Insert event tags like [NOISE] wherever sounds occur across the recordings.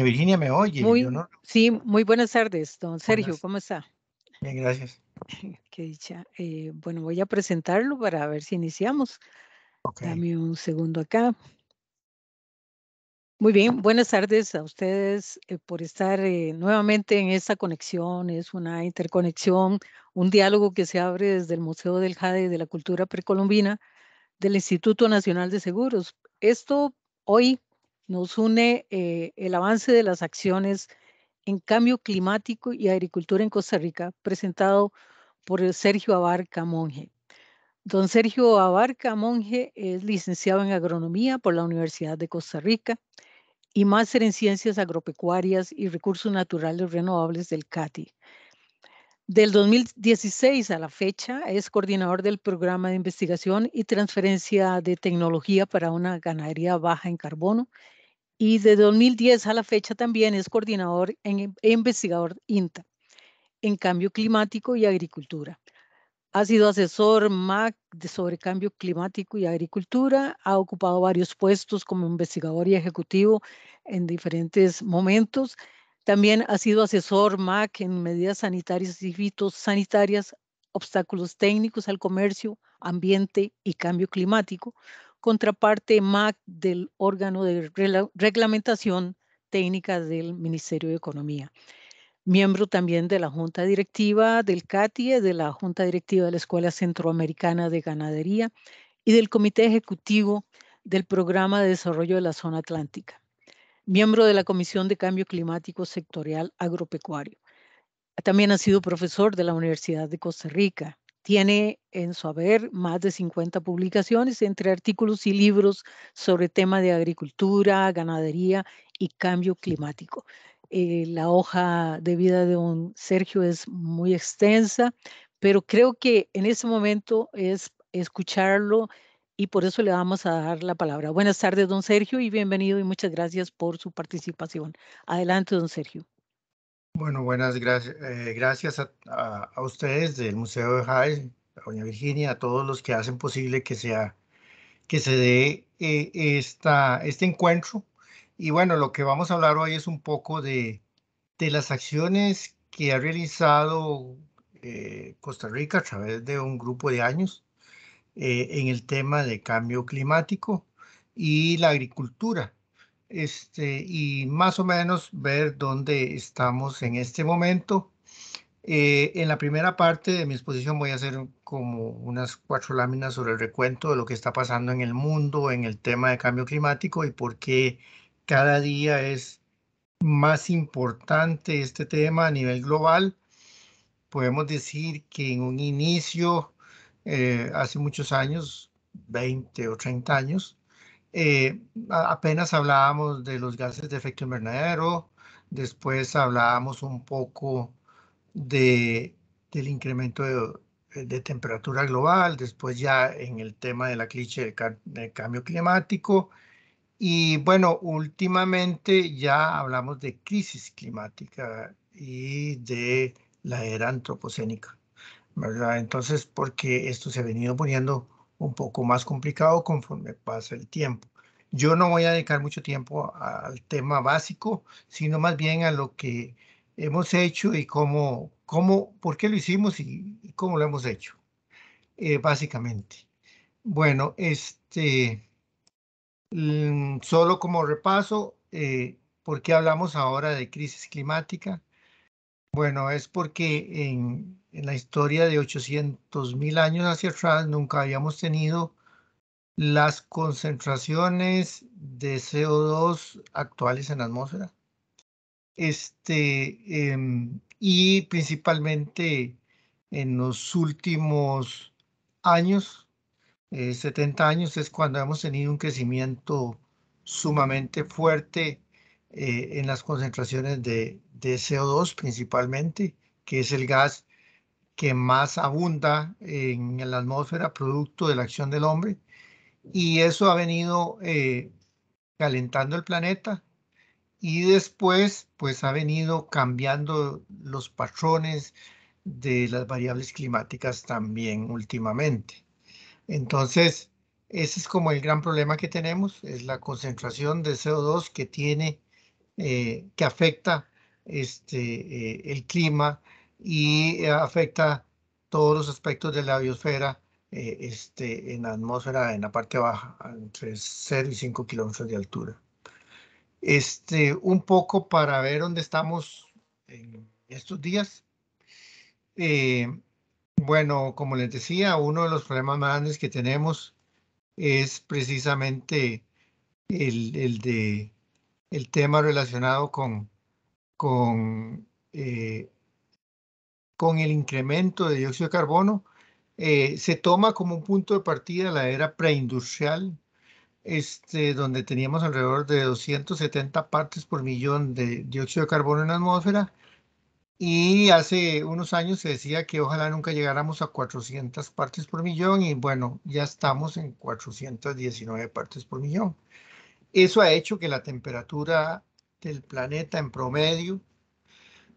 Virginia, ¿me oye? Sí, muy buenas tardes, don Sergio, ¿cómo está? Bien, gracias. [LAUGHS] Qué dicha. Eh, bueno, voy a presentarlo para ver si iniciamos. Dame un segundo acá. Muy bien, buenas tardes a ustedes eh, por estar eh, nuevamente en esta conexión. Es una interconexión, un diálogo que se abre desde el Museo del Jade de la Cultura Precolombina del Instituto Nacional de Seguros. Esto hoy nos une eh, el avance de las acciones en cambio climático y agricultura en Costa Rica, presentado por Sergio Abarca Monge. Don Sergio Abarca Monge es licenciado en agronomía por la Universidad de Costa Rica y máster en ciencias agropecuarias y recursos naturales renovables del CATI. Del 2016 a la fecha es coordinador del programa de investigación y transferencia de tecnología para una ganadería baja en carbono y de 2010 a la fecha también es coordinador e investigador INTA en cambio climático y agricultura. Ha sido asesor MAC sobre cambio climático y agricultura, ha ocupado varios puestos como investigador y ejecutivo en diferentes momentos. También ha sido asesor MAC en medidas sanitarias y fitosanitarias, obstáculos técnicos al comercio, ambiente y cambio climático, contraparte MAC del órgano de reglamentación técnica del Ministerio de Economía. Miembro también de la Junta Directiva del CATIE, de la Junta Directiva de la Escuela Centroamericana de Ganadería y del Comité Ejecutivo del Programa de Desarrollo de la Zona Atlántica miembro de la Comisión de Cambio Climático Sectorial Agropecuario. También ha sido profesor de la Universidad de Costa Rica. Tiene en su haber más de 50 publicaciones entre artículos y libros sobre temas de agricultura, ganadería y cambio climático. Eh, la hoja de vida de un Sergio es muy extensa, pero creo que en este momento es escucharlo y por eso le vamos a dar la palabra. Buenas tardes, don Sergio, y bienvenido y muchas gracias por su participación. Adelante, don Sergio. Bueno, buenas eh, gracias, gracias a, ustedes del Museo de Jai, a doña Virginia, a todos los que hacen posible que, sea, que se dé eh, esta, este encuentro. Y bueno, lo que vamos a hablar hoy es un poco de, de las acciones que ha realizado eh, Costa Rica a través de un grupo de años eh, en el tema de cambio climático y la agricultura. Este, y más o menos ver dónde estamos en este momento. Eh, en la primera parte de mi exposición voy a hacer como unas cuatro láminas sobre el recuento de lo que está pasando en el mundo, en el tema de cambio climático y por qué cada día es más importante este tema a nivel global. Podemos decir que en un inicio eh, hace muchos años, 20 o 30 años, eh, apenas hablábamos de los gases de efecto invernadero, después hablábamos un poco del incremento de, temperatura global, después ya en el tema de la cliché del, del cambio climático, y bueno, últimamente ya hablamos de crisis climática y de la era antropocénica. Entonces, porque esto se ha venido poniendo un poco más complicado conforme pasa el tiempo. Yo no voy a dedicar mucho tiempo al tema básico, sino más bien a lo que hemos hecho y cómo, cómo por qué lo hicimos y, cómo lo hemos hecho, eh, básicamente. Bueno, este, mm, solo como repaso, eh, ¿por qué hablamos ahora de crisis climática? Bueno, es porque en, en la historia de 800.000 años hacia atrás nunca habíamos tenido las concentraciones de CO2 actuales en la atmósfera. Este, em, y principalmente en los últimos años, 70 eh, años, es cuando hemos tenido un crecimiento sumamente fuerte eh, en las concentraciones de, de CO2 principalmente, que es el gas que más abunda en, la atmósfera producto de la acción del hombre y eso ha venido eh, calentando el planeta y después pues ha venido cambiando los patrones de las variables climáticas también últimamente. Entonces, ese es como el gran problema que tenemos, es la concentración de CO2 que tiene, eh, que afecta este, eh, el clima, y eh, afecta todos los aspectos de la biosfera eh, este, en la atmósfera en la parte baja, entre 0 y 5 kilómetros de altura. Este, un poco para ver dónde estamos en estos días. Eh, bueno, como les decía, uno de los problemas más grandes que tenemos es precisamente el, el de, el tema relacionado con, con con el incremento de dióxido de carbono, eh, se toma como un punto de partida la era preindustrial, este, donde teníamos alrededor de 270 partes por millón de dióxido de carbono en la atmósfera, y hace unos años se decía que ojalá nunca llegáramos a 400 partes por millón y bueno, ya estamos en 419 partes por millón. Eso ha hecho que la temperatura del planeta en promedio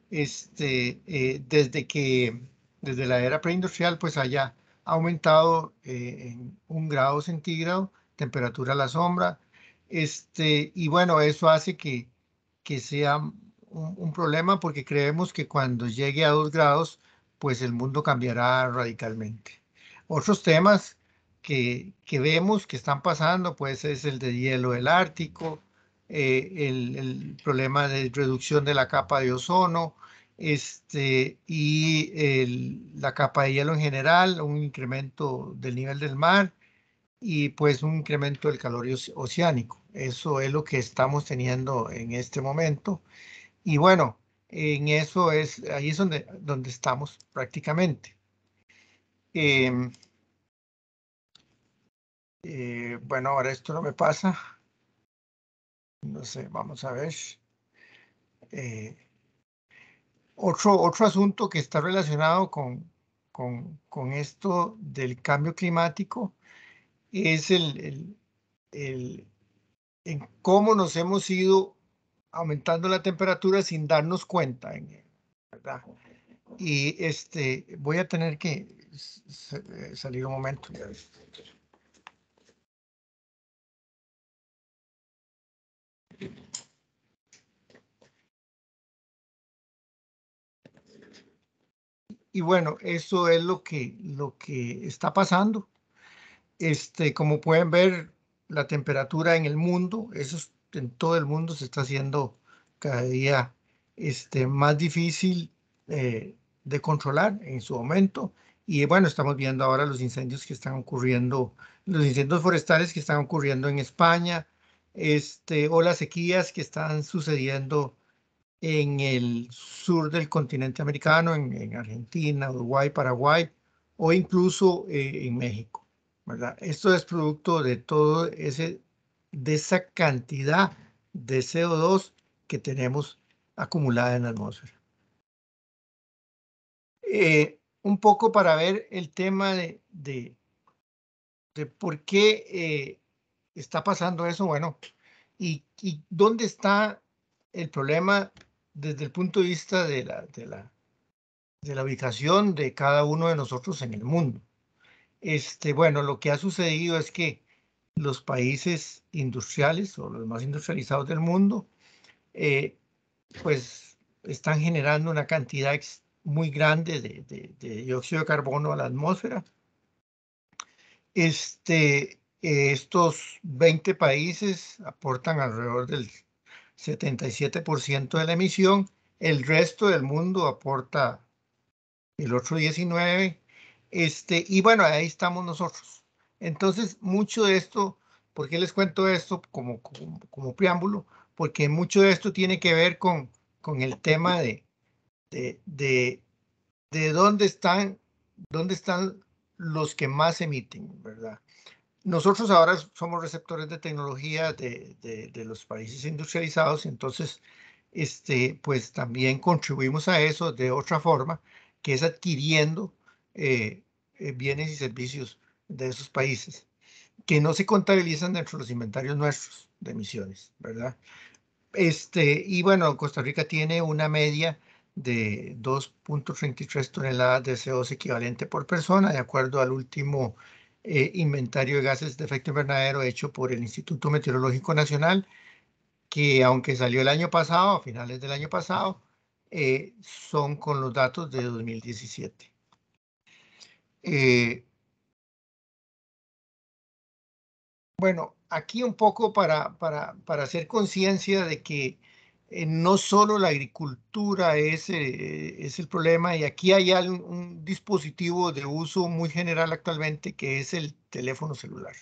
este, eh, desde que desde la era preindustrial pues haya aumentado eh, en un grado centígrado temperatura a la sombra este, y bueno eso hace que, que sea un, problema porque creemos que cuando llegue a dos grados pues el mundo cambiará radicalmente otros temas que, que vemos que están pasando pues es el de hielo del Ártico eh, el, problema de reducción de la capa de ozono este, y la capa de hielo en general, un incremento del nivel del mar y pues un incremento del calor oceánico. Eso es lo que estamos teniendo en este momento. Y bueno, en eso es, ahí es donde, donde estamos prácticamente. Em, eh, bueno, ahora esto no me pasa. No sé, vamos a ver. Eh, otro, otro asunto que está relacionado con, con, esto del cambio climático es el, el, en cómo nos hemos ido aumentando la temperatura sin darnos cuenta. ¿verdad? Y este, voy a tener que salir un momento. Y bueno, eso es lo que, lo que está pasando. Este, como pueden ver, la temperatura en el mundo, eso en todo el mundo se está haciendo cada día este, más difícil eh, de controlar en su momento. Y bueno, estamos viendo ahora los incendios que están ocurriendo, los incendios forestales que están ocurriendo en España, este, o las sequías que están sucediendo en el sur del continente americano, en, Argentina, Uruguay, Paraguay o incluso eh, en México. ¿verdad? Esto es producto de todo ese, de esa cantidad de CO2 que tenemos acumulada en la atmósfera. Eh, un poco para ver el tema de, de, por qué eh, está pasando eso, bueno, y, y dónde está el problema desde el punto de vista de la, de la, de la ubicación de cada uno de nosotros en el mundo. Este, bueno, lo que ha sucedido es que los países industriales o los más industrializados del mundo, eh, pues están generando una cantidad muy grande de, dióxido de carbono a la atmósfera. Este, eh, estos 20 países aportan alrededor del 77% de la emisión, el resto del mundo aporta el otro 19%, este, y bueno, ahí estamos nosotros. Entonces, mucho de esto, ¿por qué les cuento esto como, como, preámbulo? Porque mucho de esto tiene que ver con, con el tema de, de, de, de dónde, están, dónde están los que más emiten, ¿verdad? nosotros ahora somos receptores de tecnología de, los países industrializados, entonces, este, pues también contribuimos a eso de otra forma, que es adquiriendo eh, eh, bienes y servicios de esos países, que no se contabilizan dentro de los inventarios nuestros de emisiones, ¿verdad? Este, y bueno, Costa Rica tiene una media de 2.33 toneladas de CO2 equivalente por persona, de acuerdo al último eh, inventario de gases de efecto invernadero hecho por el Instituto Meteorológico Nacional, que aunque salió el año pasado, a finales del año pasado, eh, son con los datos de 2017. Eh, bueno, aquí un poco para, para, para hacer conciencia de que eh, no solo la agricultura es, eh, es el problema y aquí hay un, dispositivo de uso muy general actualmente que es el teléfono celular.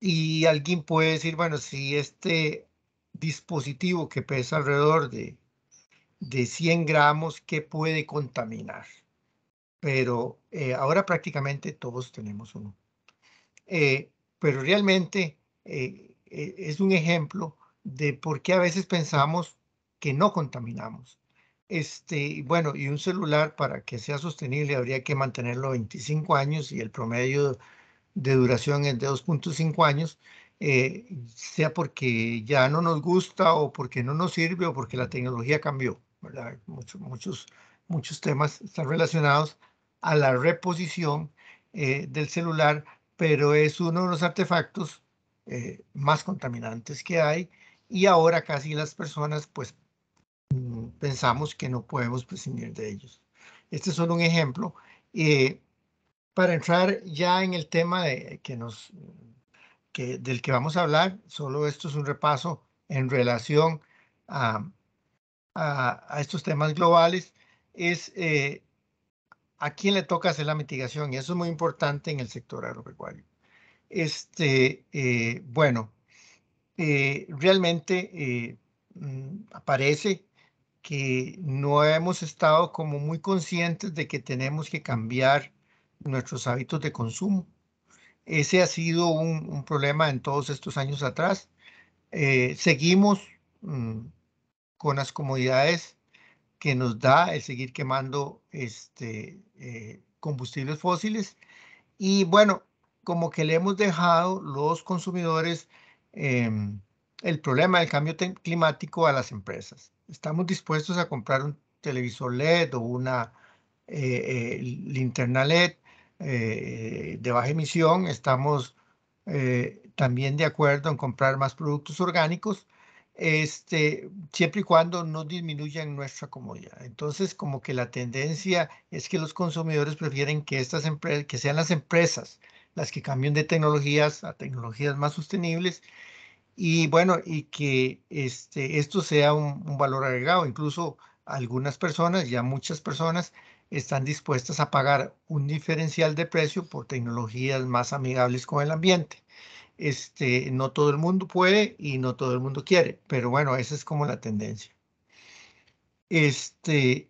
Y alguien puede decir, bueno, si este dispositivo que pesa alrededor de, de 100 gramos, ¿qué puede contaminar? Pero eh, ahora prácticamente todos tenemos uno. pero realmente es un ejemplo de por qué a veces pensamos que no contaminamos. Este, bueno, y un celular para que sea sostenible habría que mantenerlo 25 años y el promedio de duración es de 2.5 años, eh, sea porque ya no nos gusta o porque no nos sirve o porque la tecnología cambió. muchos, muchos temas están relacionados a la reposición eh, del celular, pero es uno de los artefactos eh, más contaminantes que hay y ahora casi las personas pues mm, pensamos que no podemos prescindir de ellos. Este es solo un ejemplo. Eh, para entrar ya en el tema de, que nos, que, del que vamos a hablar, solo esto es un repaso en relación a, a, estos temas globales, es eh, a quién le toca hacer la mitigación, y eso es muy importante en el sector agropecuario. Este, eh, bueno, eh, realmente eh, aparece mm, que no hemos estado como muy conscientes de que tenemos que cambiar nuestros hábitos de consumo. Ese ha sido un, problema en todos estos años atrás. Eh, seguimos mm, con las comodidades que nos da el seguir quemando este, eh, combustibles fósiles. Y bueno, como que le hemos dejado los consumidores Em, el problema del cambio climático a las empresas. Estamos dispuestos a comprar un televisor LED o una eh, eh, linterna LED eh, de baja emisión. Estamos también de acuerdo en comprar más productos orgánicos, este, siempre y cuando no disminuyan nuestra comodidad. Entonces, como que la tendencia es que los consumidores prefieren que, estas que sean las empresas las que cambien de tecnologías a tecnologías más sostenibles y bueno, y que este, esto sea un, un valor agregado. Incluso algunas personas, ya muchas personas, están dispuestas a pagar un diferencial de precio por tecnologías más amigables con el ambiente. Este, no todo el mundo puede y no todo el mundo quiere, pero bueno, esa es como la tendencia. Este,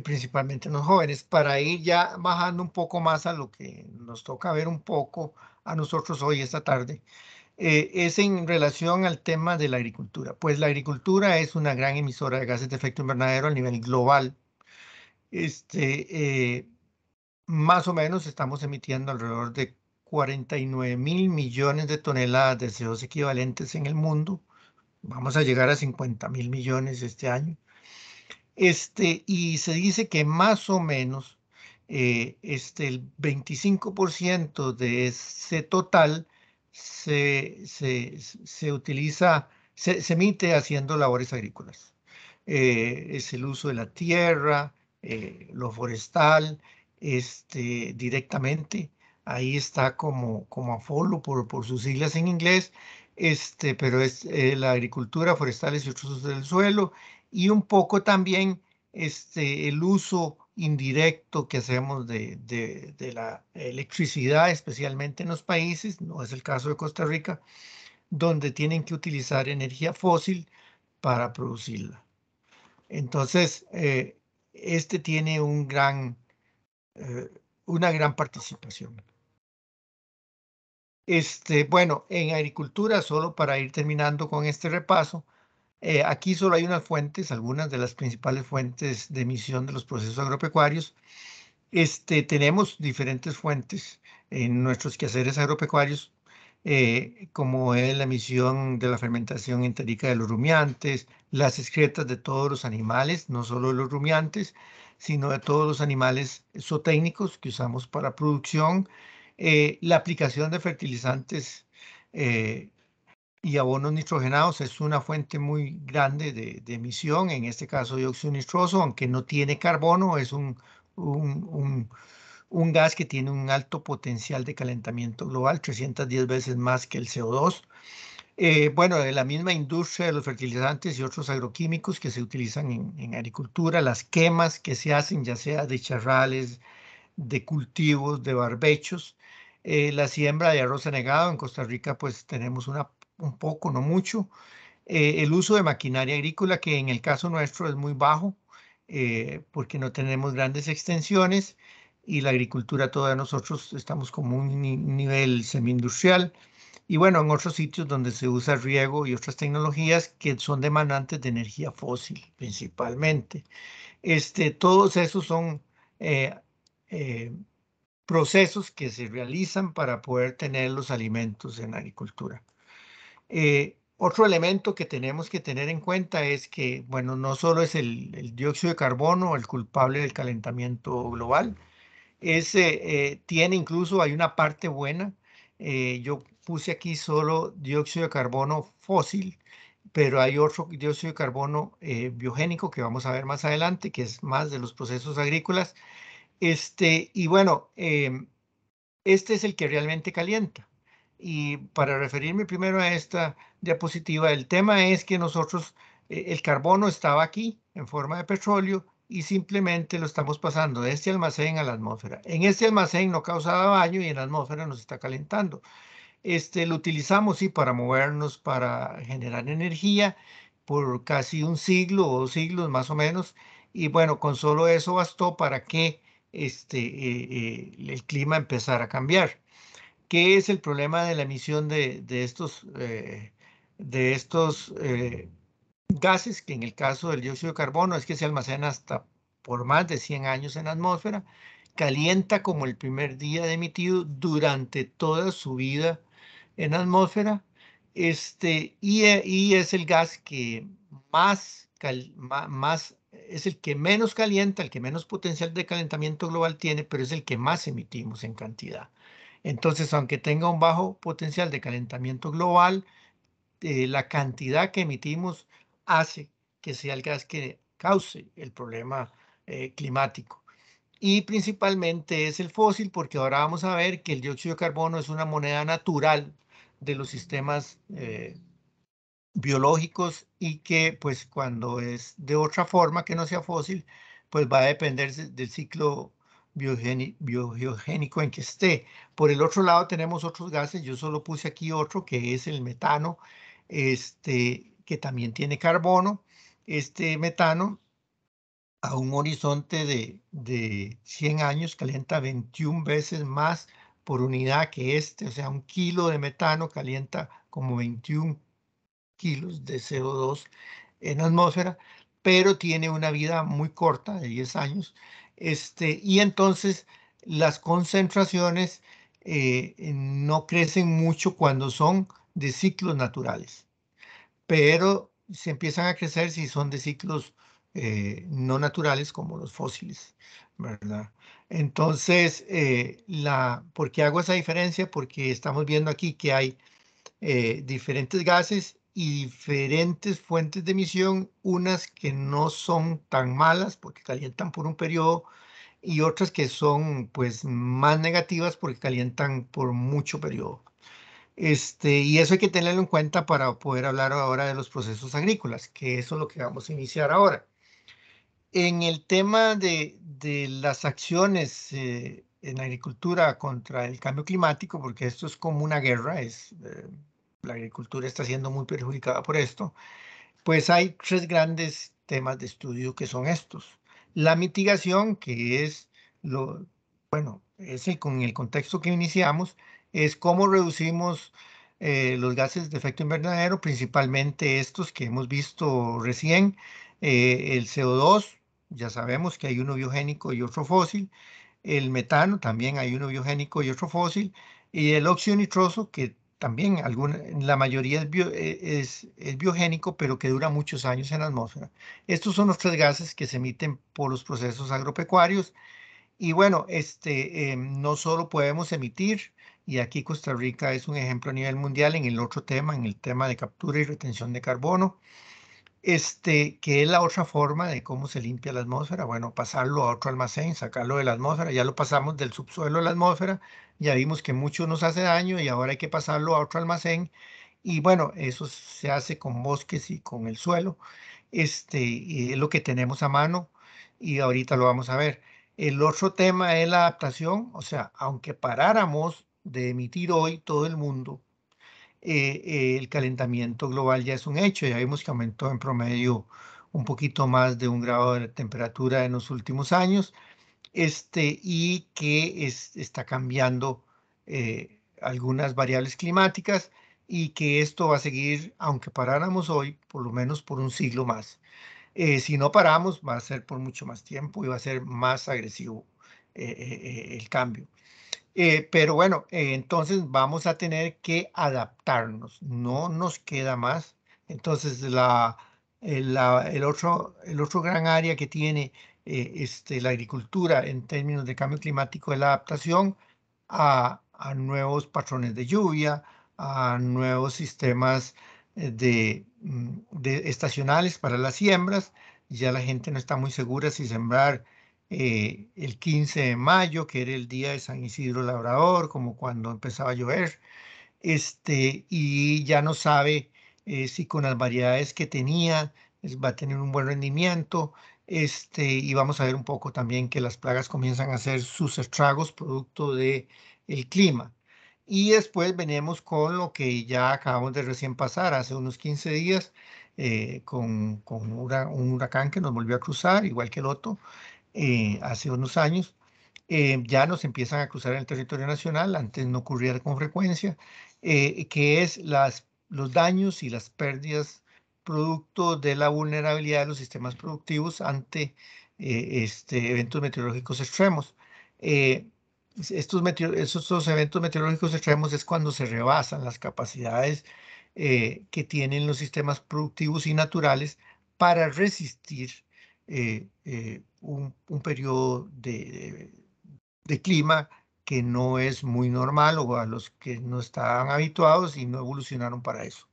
principalmente en los jóvenes, para ir ya bajando un poco más a lo que nos toca ver un poco a nosotros hoy esta tarde, eh, es en relación al tema de la agricultura. Pues la agricultura es una gran emisora de gases de efecto invernadero a nivel global. Este, eh, más o menos estamos emitiendo alrededor de 49 mil millones de toneladas de CO2 equivalentes en el mundo. Vamos a llegar a 50 mil millones este año. Este, y se dice que más o menos eh, este, el 25% de ese total se, utiliza, se, emite haciendo labores agrícolas. Eh, es el uso de la tierra, eh, lo forestal, este, directamente. Ahí está como, como AFOLO por, por sus siglas en inglés, este, pero es la agricultura, forestal y otros usos del suelo y un poco también este, el uso indirecto que hacemos de, de, la electricidad, especialmente en los países, no es el caso de Costa Rica, donde tienen que utilizar energía fósil para producirla. Entonces, eh, este tiene un gran, eh, una gran participación. Este, bueno, en agricultura, solo para ir terminando con este repaso, eh, aquí solo hay unas fuentes, algunas de las principales fuentes de emisión de los procesos agropecuarios. Este, tenemos diferentes fuentes en nuestros quehaceres agropecuarios, eh, como es la emisión de la fermentación entérica de los rumiantes, las excretas de todos los animales, no solo de los rumiantes, sino de todos los animales zootécnicos que usamos para producción, eh, la aplicación de fertilizantes y abonos nitrogenados es una fuente muy grande de, emisión, en este caso dióxido nitroso, aunque no tiene carbono, es un, un, gas que tiene un alto potencial de calentamiento global, 310 veces más que el CO2. Eh, bueno, de la misma industria de los fertilizantes y otros agroquímicos que se utilizan en, agricultura, las quemas que se hacen, ya sea de charrales, de cultivos, de barbechos, eh, la siembra de arroz anegado en Costa Rica, pues tenemos una un poco, no mucho. Eh, el uso de maquinaria agrícola, que en el caso nuestro es muy bajo, eh, porque no tenemos grandes extensiones y la agricultura toda nosotros estamos como un nivel semi-industrial. Y bueno, en otros sitios donde se usa riego y otras tecnologías que son demandantes de energía fósil principalmente. Este, todos esos son eh, procesos que se realizan para poder tener los alimentos en la agricultura. Eh, otro elemento que tenemos que tener en cuenta es que, bueno, no solo es el, dióxido de carbono el culpable del calentamiento global, es, eh, eh, tiene incluso, hay una parte buena, yo puse aquí solo dióxido de carbono fósil, pero hay otro dióxido de carbono biogénico que vamos a ver más adelante, que es más de los procesos agrícolas. Este, y bueno, em, este es el que realmente calienta. Y para referirme primero a esta diapositiva, el tema es que nosotros, eh, el carbono estaba aquí en forma de petróleo y simplemente lo estamos pasando de este almacén a la atmósfera. En este almacén no causaba daño y en la atmósfera nos está calentando. Este, lo utilizamos sí, para movernos, para generar energía por casi un siglo o dos siglos más o menos. Y bueno, con solo eso bastó para que este, eh, eh, el clima empezara a cambiar. ¿Qué es el problema de la emisión de, estos, eh, eh, gases? Que en el caso del dióxido de carbono es que se almacena hasta por más de 100 años en la atmósfera, calienta como el primer día de emitido durante toda su vida en la atmósfera, este, y, eh, es el gas que más, es el que menos calienta, el que menos potencial de calentamiento global tiene, pero es el que más emitimos en cantidad. Entonces, aunque tenga un bajo potencial de calentamiento global, eh, la cantidad que emitimos hace que sea el gas que cause el problema eh, climático. Y principalmente es el fósil, porque ahora vamos a ver que el dióxido de carbono es una moneda natural de los sistemas eh, biológicos y que pues cuando es de otra forma que no sea fósil, pues va a depender del ciclo biogénico en que esté. Por el otro lado tenemos otros gases, yo solo puse aquí otro que es el metano, este, que también tiene carbono. Este metano a un horizonte de, de 100 años calienta 21 veces más por unidad que este, o sea, un kilo de metano calienta como 21 kilos de CO2 en la atmósfera, pero tiene una vida muy corta de 10 años este, y entonces las concentraciones eh, no crecen mucho cuando son de ciclos naturales, pero se empiezan a crecer si son de ciclos eh, no naturales como los fósiles, ¿verdad? Entonces, eh, la, ¿por qué hago esa diferencia? Porque estamos viendo aquí que hay diferentes gases y diferentes fuentes de emisión, unas que no son tan malas porque calientan por un periodo y otras que son pues más negativas porque calientan por mucho periodo. Este, y eso hay que tenerlo en cuenta para poder hablar ahora de los procesos agrícolas, que eso es lo que vamos a iniciar ahora. En el tema de, de las acciones eh, en agricultura contra el cambio climático, porque esto es como una guerra, es, eh, la agricultura está siendo muy perjudicada por esto, pues hay tres grandes temas de estudio que son estos. La mitigación, que es lo, bueno, ese con el contexto que iniciamos, es cómo reducimos eh, los gases de efecto invernadero, principalmente estos que hemos visto recién, eh, el CO2, ya sabemos que hay uno biogénico y otro fósil, el metano, también hay uno biogénico y otro fósil, y el óxido nitroso, que también la mayoría e, es, biogénico, pero que dura muchos años en la atmósfera. Estos son los tres gases que se emiten por los procesos agropecuarios. Y bueno, este, eh, no solo podemos emitir, y aquí Costa Rica es un ejemplo a nivel mundial en el otro tema, en el tema de captura y retención de carbono, este, que es la otra forma de cómo se limpia la atmósfera. Bueno, pasarlo a otro almacén, sacarlo de la atmósfera, ya lo pasamos del subsuelo a la atmósfera, ya vimos que mucho nos hace daño y ahora hay que pasarlo a otro almacén. Y bueno, eso se hace con bosques y con el suelo. Este, es lo que tenemos a mano y ahorita lo vamos a ver. El otro tema es la adaptación, o sea, aunque paráramos de emitir hoy todo el mundo, eh, el calentamiento global ya es un hecho, ya vimos que aumentó en promedio un poquito más de un grado de temperatura en los últimos años este, y que está cambiando eh, algunas variables climáticas y que esto va a seguir, aunque paráramos hoy, por lo menos por un siglo más. Eh, si no paramos, va a ser por mucho más tiempo y va a ser más agresivo eh, el cambio. pero bueno, entonces vamos a tener que adaptarnos, no nos queda más. Entonces, la, el, otro, el otro gran área que tiene eh, este, la agricultura en términos de cambio climático de la adaptación a, nuevos patrones de lluvia, a nuevos sistemas eh, mm, de, estacionales para las siembras. Ya la gente no está muy segura si sembrar eh, el 15 de mayo, que era el día de San Isidro Labrador, como cuando empezaba a llover, este, y ya no sabe si con las variedades que tenía va a tener un buen rendimiento, este, y vamos a ver un poco también que las plagas comienzan a hacer sus estragos producto del el clima. Y después venimos con lo que ya acabamos de recién pasar hace unos 15 días eh, con, con un huracán que nos volvió a cruzar, igual que el otro, eh, hace unos años. Eh, ya nos empiezan a cruzar en el territorio nacional, antes no ocurría con frecuencia, que es las, los daños y las pérdidas producto de la vulnerabilidad de los sistemas productivos ante eh, este, eventos meteorológicos extremos. Eh, estos, eventos meteorológicos extremos es cuando se rebasan las capacidades eh, que tienen los sistemas productivos y naturales para resistir un, periodo de, de clima que no es muy normal o a los que no estaban habituados y no evolucionaron para eso.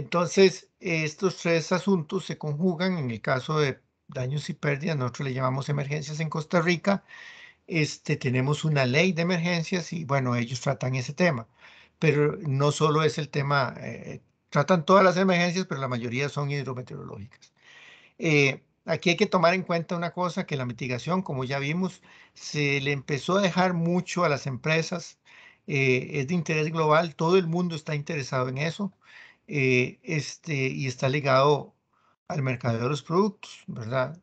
Entonces, estos tres asuntos se conjugan en el caso de daños y pérdidas, nosotros le llamamos emergencias en Costa Rica. Este, tenemos una ley de emergencias y bueno, ellos tratan ese tema. Pero no solo es el tema, eh, tratan todas las emergencias, pero la mayoría son hidrometeorológicas. Eh, aquí hay que tomar en cuenta una cosa, que la mitigación, como ya vimos, se le empezó a dejar mucho a las empresas, eh, es de interés global, todo el mundo está interesado en eso. Eh, este, y está ligado al mercado de los productos, ¿verdad?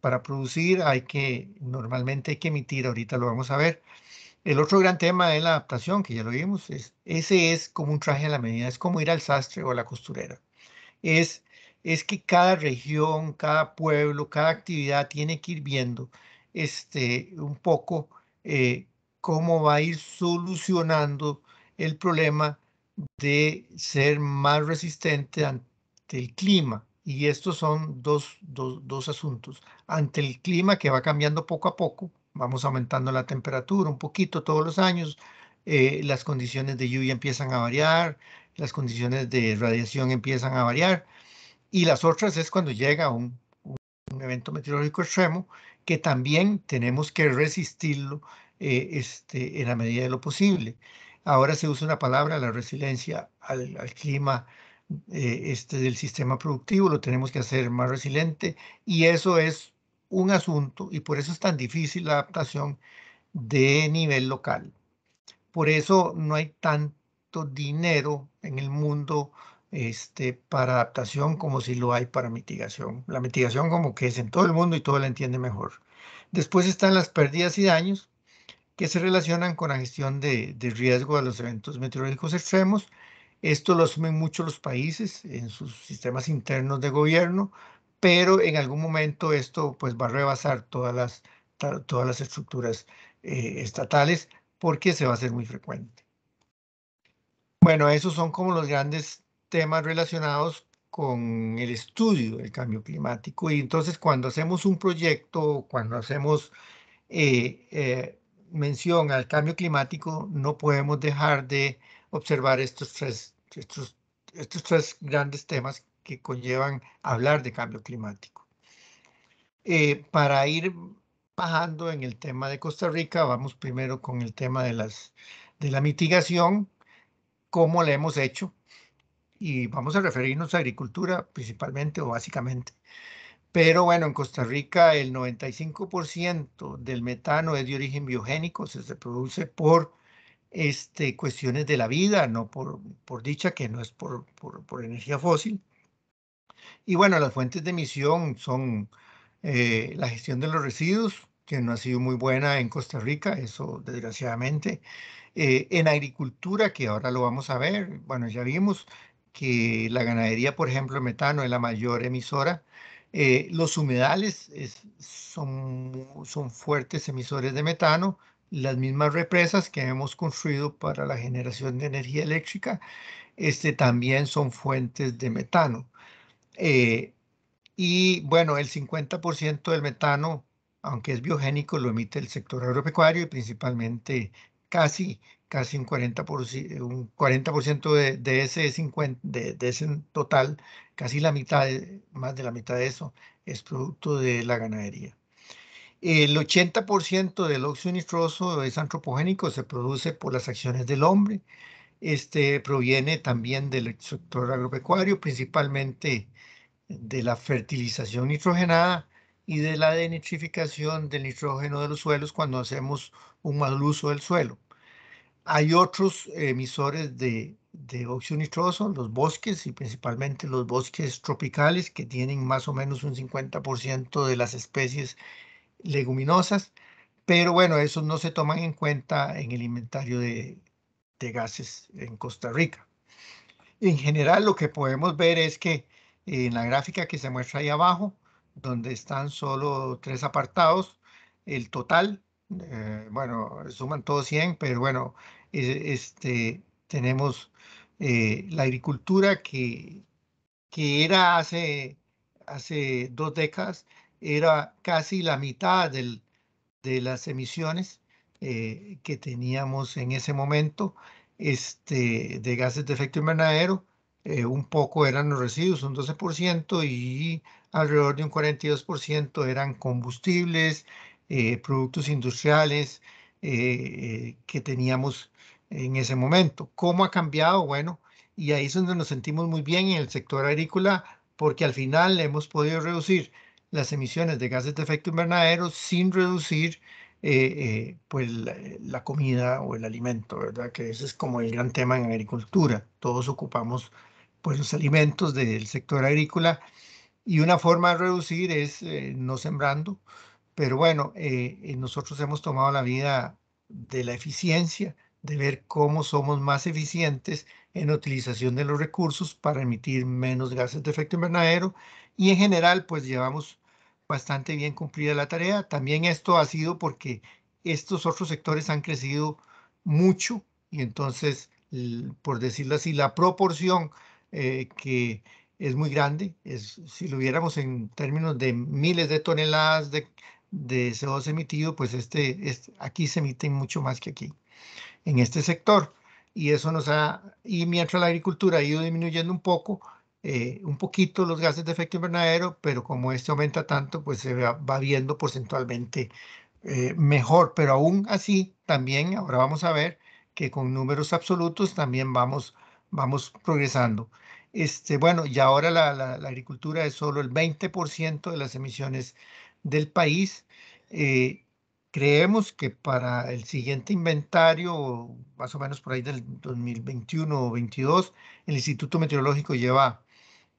Para producir hay que, normalmente hay que emitir, ahorita lo vamos a ver. El otro gran tema es la adaptación, que ya lo vimos, es, ese es como un traje a la medida, es como ir al sastre o a la costurera. Es, es que cada región, cada pueblo, cada actividad tiene que ir viendo este, un poco eh, cómo va a ir solucionando el problema de ser más resistente ante el clima. Y estos son dos, dos, dos asuntos. Ante el clima que va cambiando poco a poco, vamos aumentando la temperatura un poquito todos los años, eh, las condiciones de lluvia empiezan a variar, las condiciones de radiación empiezan a variar, y las otras es cuando llega un, un evento meteorológico extremo, que también tenemos que resistirlo eh, este, en la medida de lo posible. Ahora se usa una palabra, la resiliencia al, clima eh, este del sistema productivo, lo tenemos que hacer más resiliente y eso es un asunto y por eso es tan difícil la adaptación de nivel local. Por eso no hay tanto dinero en el mundo este, para adaptación como si lo hay para mitigación. La mitigación como que es en todo el mundo y todo la entiende mejor. Después están las pérdidas y daños, que se relacionan con la gestión de, riesgo de los eventos meteorológicos extremos. Esto lo asumen mucho los países en sus sistemas internos de gobierno, pero en algún momento esto pues, va a rebasar todas las, todas las estructuras eh, estatales porque se va a hacer muy frecuente. Bueno, esos son como los grandes temas relacionados con el estudio del cambio climático. Y entonces cuando hacemos un proyecto, cuando hacemos eh, eh, mención al cambio climático, no podemos dejar de observar estos tres, estos, estos tres grandes temas que conllevan hablar de cambio climático. Eh, para ir bajando en el tema de Costa Rica, vamos primero con el tema de, las, de la mitigación, cómo la hemos hecho, y vamos a referirnos a agricultura principalmente o básicamente. Pero bueno, en Costa Rica el 95% del metano es de origen biogénico, se, se produce por este, cuestiones de la vida, no por, por dicha que no es por, por, energía fósil. Y bueno, las fuentes de emisión son eh, la gestión de los residuos, que no ha sido muy buena en Costa Rica, eso desgraciadamente. Eh, en agricultura, que ahora lo vamos a ver, bueno, ya vimos que la ganadería, por ejemplo, el metano es la mayor emisora eh, los humedales son, fuertes emisores de metano, las mismas represas que hemos construido para la generación de energía eléctrica este, también son fuentes de metano. Eh, y bueno, el 50% del metano, aunque es biogénico, lo emite el sector agropecuario y principalmente casi, casi un 40%, eh, un 40 de, de, ese de, de, ese total, casi la mitad, eh, más de la mitad de eso, es producto de la ganadería. El 80% del óxido nitroso es antropogénico, se produce por las acciones del hombre. Este proviene también del sector agropecuario, principalmente de la fertilización nitrogenada y de la denitrificación del nitrógeno de los suelos cuando hacemos un mal uso del suelo. Hay otros emisores de, de óxido nitroso, los bosques y principalmente los bosques tropicales que tienen más o menos un 50% de las especies leguminosas, pero bueno, esos no se toman en cuenta en el inventario de, de gases en Costa Rica. En general, lo que podemos ver es que eh, en la gráfica que se muestra ahí abajo, donde están solo tres apartados, el total eh, bueno, suman todos 100, pero bueno, eh, este, tenemos eh, la agricultura que, que era hace, hace dos décadas, era casi la mitad del, de las emisiones que teníamos en ese momento este, de gases de efecto invernadero. un poco eran los residuos, un 12%, y alrededor de un 42% eran combustibles, eh, productos industriales eh, que teníamos en ese momento. ¿Cómo ha cambiado? Bueno, y ahí es donde nos sentimos muy bien en el sector agrícola, porque al final hemos podido reducir las emisiones de gases de efecto invernadero sin reducir eh, pues la, comida o el alimento, ¿verdad? Que ese es como el gran tema en agricultura. Todos ocupamos pues los alimentos del sector agrícola y una forma de reducir es no sembrando, pero bueno, eh, eh, nosotros hemos tomado la vida de la eficiencia, de ver cómo somos más eficientes en la utilización de los recursos para emitir menos gases de efecto invernadero y en general pues llevamos bastante bien cumplida la tarea. También esto ha sido porque estos otros sectores han crecido mucho y entonces, por decirlo así, la proporción eh, que es muy grande, es, si lo viéramos en términos de miles de toneladas de de CO2 emitido, pues este, aquí se emiten mucho más que aquí, en este sector. Y eso nos ha, y mientras la agricultura ha ido disminuyendo un poco, eh, un poquito los gases de efecto invernadero, pero como este aumenta tanto, pues se va, viendo porcentualmente eh, mejor. Pero aún así, también ahora vamos a ver que con números absolutos también vamos, vamos progresando. Este, bueno, y ahora la, la agricultura es solo el 20% de las emisiones del país. Eh, creemos que para el siguiente inventario, más o menos por ahí del 2021 o 22, el Instituto Meteorológico lleva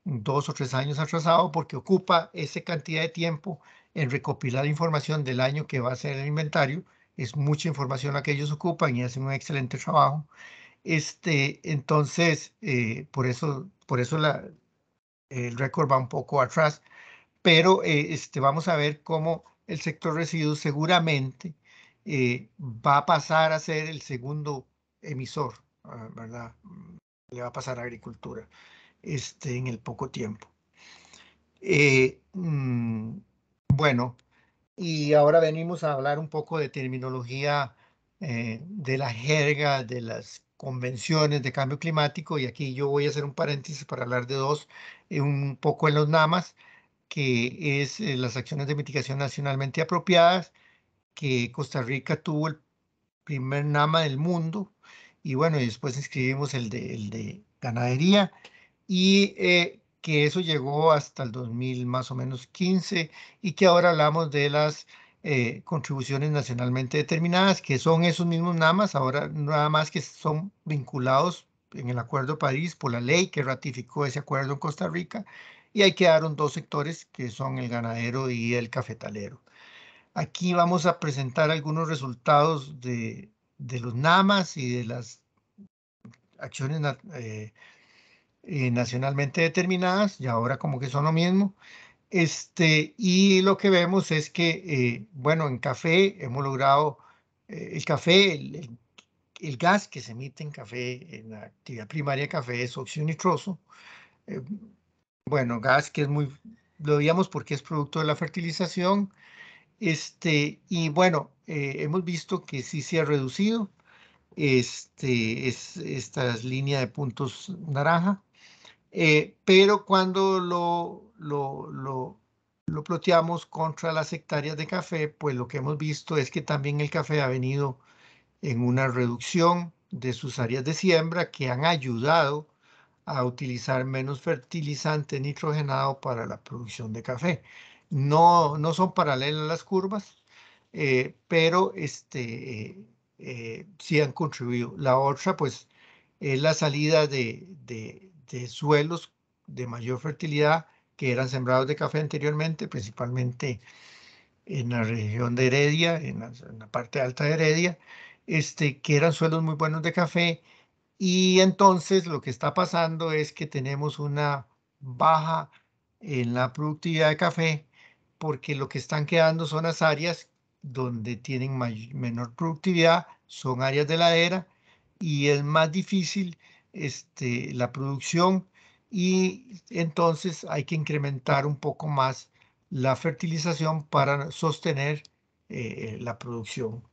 dos o tres años atrasado porque ocupa esa cantidad de tiempo en recopilar información del año que va a ser el inventario. Es mucha información la que ellos ocupan y hacen un excelente trabajo. Este, entonces, eh, por eso, por eso el récord va un poco atrás pero eh, este, vamos a ver cómo el sector residuos seguramente eh, va a pasar a ser el segundo emisor, ah, ¿verdad? Mm, le va a pasar a agricultura este, en el poco tiempo. Eh, mm, bueno, y ahora venimos a hablar un poco de terminología de la jerga, de las convenciones de cambio climático, y aquí yo voy a hacer un paréntesis para hablar de dos, un poco en los NAMAS que es eh, las acciones de mitigación nacionalmente apropiadas, que Costa Rica tuvo el primer NAMA del mundo, y bueno, y después inscribimos el de, de ganadería, y eh, que eso llegó hasta el 2000 más o menos 15, y que ahora hablamos de las eh, contribuciones nacionalmente determinadas, que son esos mismos NAMAs, ahora nada más que son vinculados en el Acuerdo de París por la ley que ratificó ese acuerdo en Costa Rica, y ahí quedaron dos sectores que son el ganadero y el cafetalero. Aquí vamos a presentar algunos resultados de, de los NAMAS y de las acciones eh, eh, nacionalmente determinadas, y ahora como que son lo mismo. Este, y lo que vemos es que, eh, bueno, en café hemos logrado, el café, el, gas que se emite en café, en la actividad primaria de café es óxido nitroso bueno, gas ah, que es muy, lo veíamos porque es producto de la fertilización, este, y bueno, eh, hemos visto que sí se ha reducido este, es, esta línea de puntos naranja, eh, pero cuando lo, lo, lo, lo, ploteamos contra las hectáreas de café, pues lo que hemos visto es que también el café ha venido en una reducción de sus áreas de siembra que han ayudado a utilizar menos fertilizante nitrogenado para la producción de café. No, no son paralelas las curvas, eh, pero este, eh, sí han contribuido. La otra, pues, es la salida de, de, suelos de mayor fertilidad que eran sembrados de café anteriormente, principalmente en la región de Heredia, en la, en la, parte alta de Heredia, este, que eran suelos muy buenos de café y entonces lo que está pasando es que tenemos una baja en la productividad de café porque lo que están quedando son las áreas donde tienen menor productividad, son áreas de ladera y es más difícil este, la producción y entonces hay que incrementar un poco más la fertilización para sostener eh, la producción.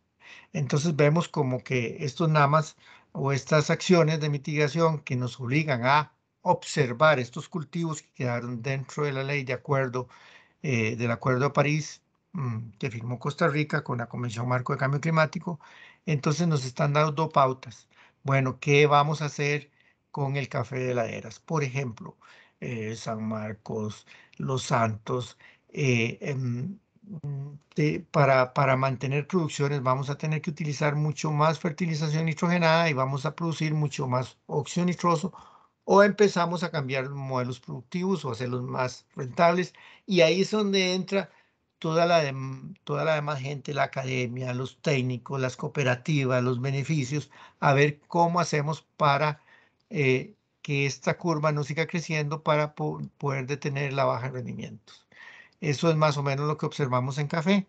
Entonces vemos como que estos namas o estas acciones de mitigación que nos obligan a observar estos cultivos que quedaron dentro de la ley de acuerdo eh, del Acuerdo de París mm, que firmó Costa Rica con la Convención Marco de Cambio Climático, entonces nos están dando dos pautas. Bueno, ¿qué vamos a hacer con el café de laderas? Por ejemplo, eh, San Marcos, Los Santos, eh, em, Mm, para, mantener producciones vamos a tener que utilizar mucho más fertilización nitrogenada y vamos a producir mucho más óxido nitroso o empezamos a cambiar modelos productivos o hacerlos más rentables y ahí es donde entra toda la, toda la demás gente, la academia, los técnicos, las cooperativas, los beneficios, a ver cómo hacemos para eh, que esta curva no siga creciendo para poder detener la baja en rendimientos. Eso es más o menos lo que observamos en café.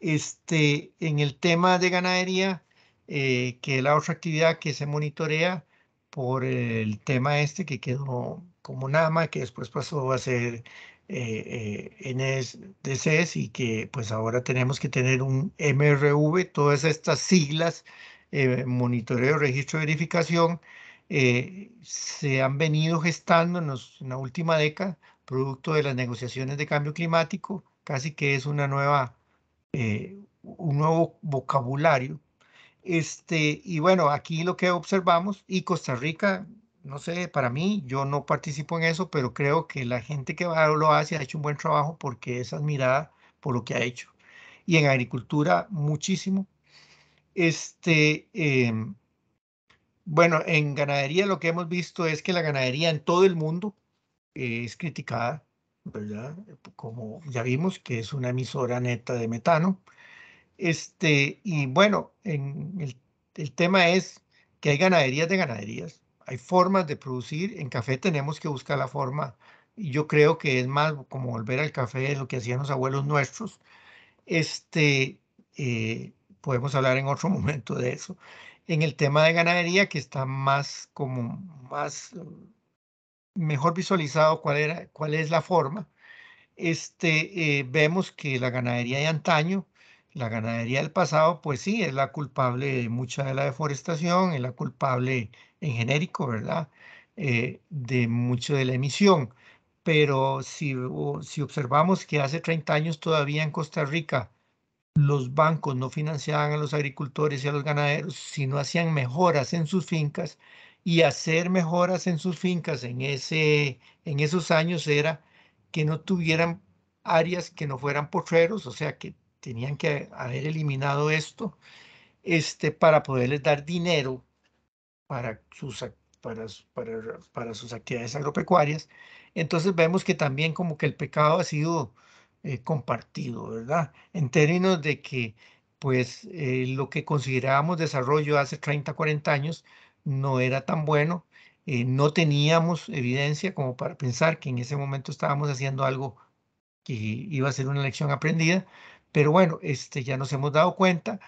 Este, en el tema de ganadería, eh, que es la otra actividad que se monitorea por el tema este que quedó como NAMA, que después pasó a ser eh, eh y que pues ahora tenemos que tener un MRV, todas estas siglas, eh, monitoreo, registro, verificación, se han venido gestando en la última década producto de las negociaciones de cambio climático, casi que es una nueva, eh, un nuevo vocabulario. Este, y bueno, aquí lo que observamos, y Costa Rica, no sé, para mí, yo no participo en eso, pero creo que la gente que lo hace ha hecho un buen trabajo porque es admirada por lo que ha hecho. Y en agricultura, muchísimo. Este, em, bueno, en ganadería lo que hemos visto es que la ganadería en todo el mundo eh, es criticada, ¿verdad? Como ya vimos que es una emisora neta de metano. Este, y bueno, en el, tema es que hay ganaderías de ganaderías, hay formas de producir. En café tenemos que buscar la forma, y yo creo que es más como volver al café, lo que hacían los abuelos nuestros. Este, eh, podemos hablar en otro [LAUGHS] momento de eso. En el tema de ganadería, que está más como más mejor visualizado cuál, era, cuál es la forma, este, eh, vemos que la ganadería de antaño, la ganadería del pasado, pues sí, es la culpable de mucha de la deforestación, es la culpable en genérico, ¿verdad? Eh, de mucho de la emisión. Pero si, si observamos que hace 30 años todavía en Costa Rica los bancos no financiaban a los agricultores y a los ganaderos, si no hacían mejoras en sus fincas, y hacer mejoras en sus fincas en, ese, en esos años era que no tuvieran áreas que no fueran potreros, o sea que tenían que haber eliminado esto este, para poderles dar dinero para sus, para, sus actividades agropecuarias. Entonces vemos que también como que el pecado ha sido eh, compartido, ¿verdad? En términos de que pues eh, lo que considerábamos desarrollo hace 30, 40 años, no era tan bueno. Eh, no teníamos evidencia como para pensar que en ese momento estábamos haciendo algo que iba a ser una lección aprendida, pero bueno, este, ya nos hemos dado cuenta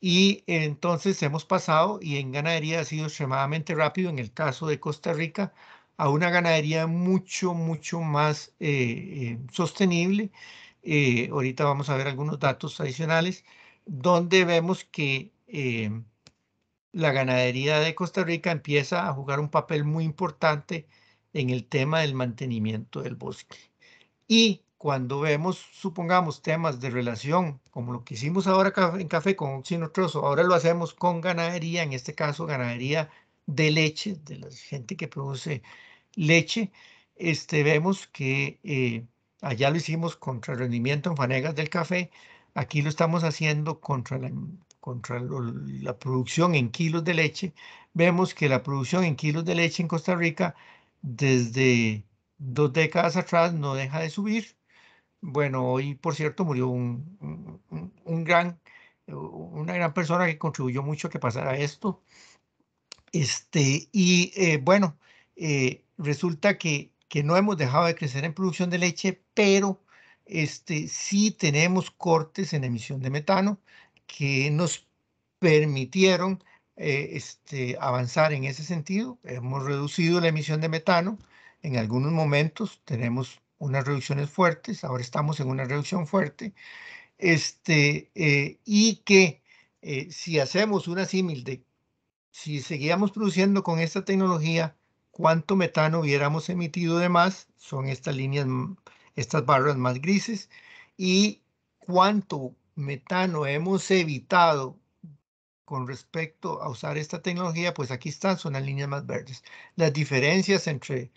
y entonces hemos pasado y en ganadería ha sido extremadamente rápido, en el caso de Costa Rica, a una ganadería mucho, mucho más eh, eh, sostenible. ahorita vamos a ver algunos datos adicionales donde vemos que la ganadería de Costa Rica empieza a jugar un papel muy importante en el tema del mantenimiento del bosque. Y cuando vemos, supongamos, temas de relación, como lo que hicimos ahora en café con Trozo, ahora lo hacemos con ganadería, en este caso ganadería de leche, de la gente que produce leche, este, vemos que eh, allá lo hicimos contra el rendimiento en fanegas del café, aquí lo estamos haciendo contra la contra la producción en kilos de leche, vemos que la producción en kilos de leche en Costa Rica desde dos décadas atrás no deja de subir. Bueno, hoy, por cierto, murió un, gran, una gran persona que contribuyó mucho a que pasara esto. Este, y eh, bueno, eh, resulta que, no hemos dejado de crecer en producción de leche, pero este, sí tenemos cortes en emisión de metano que nos permitieron eh, este, avanzar en ese sentido. Hemos reducido la emisión de metano. En algunos momentos tenemos unas reducciones fuertes, ahora estamos en una reducción fuerte, este, eh, y que eh, si hacemos una símil de si seguíamos produciendo con esta tecnología, cuánto metano hubiéramos emitido de más, son estas líneas, estas barras más grises, y cuánto metano hemos evitado con respecto a usar esta tecnología, pues aquí están, son las líneas más verdes. Las diferencias entre,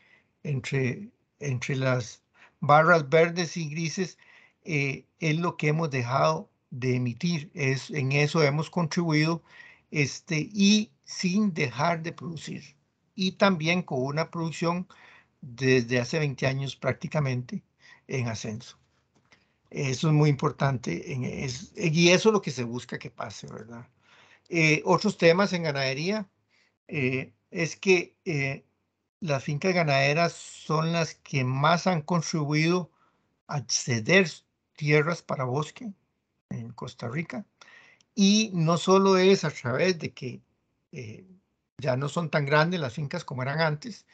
entre, entre las barras verdes y grises eh, es lo que hemos dejado de emitir. Es, en eso hemos contribuido este, y sin dejar de producir. Y también con una producción desde hace 20 años prácticamente en ascenso. Eso es muy importante eh, y eso es lo que se busca que pase, ¿verdad? Eh, otros temas en ganadería eh, es que las fincas ganaderas son las que más han contribuido a ceder tierras para bosque en Costa Rica. Y no solo es a través de que ya no son tan grandes las fincas como eran antes,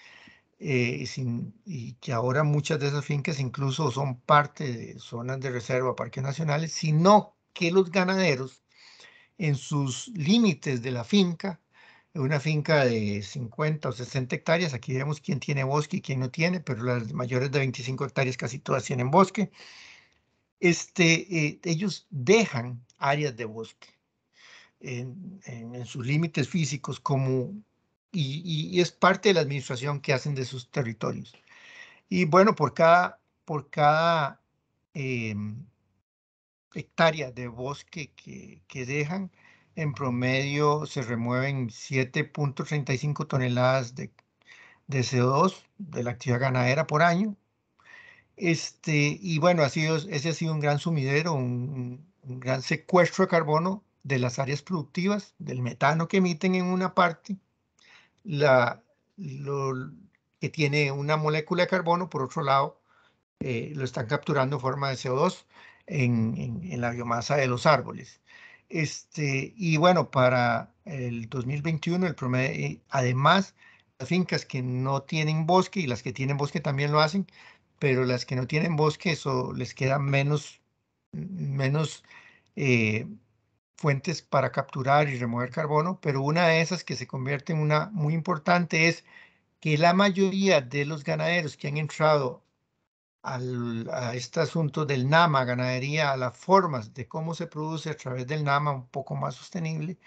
eh, y, y, que ahora muchas de esas fincas incluso son parte de zonas de reserva, parques nacionales, sino que los ganaderos en sus límites de la finca, una finca de 50 o 60 hectáreas, aquí vemos quién tiene bosque y quién no tiene, pero las mayores de 25 hectáreas casi todas tienen bosque, este, eh, ellos dejan áreas de bosque en sus límites físicos como y, es parte de la administración que hacen de sus territorios. Y bueno, por cada, por cada em, hectárea de bosque que, dejan, en promedio se remueven 7.35 toneladas de, CO2 de la actividad ganadera por año. Este, y bueno, ha sido, ese ha sido un gran sumidero, un, un gran secuestro de carbono de las áreas productivas, del metano que emiten en una parte la, que tiene una molécula de carbono, por otro lado, eh, lo están capturando en forma de CO2 en, la biomasa de los árboles. Este, y bueno, para el 2021, el promedio, además, las fincas que no tienen bosque y las que tienen bosque también lo hacen, pero las que no tienen bosque, eso les queda menos, menos eh, fuentes para capturar y remover carbono, pero una de esas que se convierte en una muy importante es que la mayoría de los ganaderos que han entrado a este asunto del NAMA, ganadería, a las formas de cómo se produce a través del NAMA un poco más sostenible,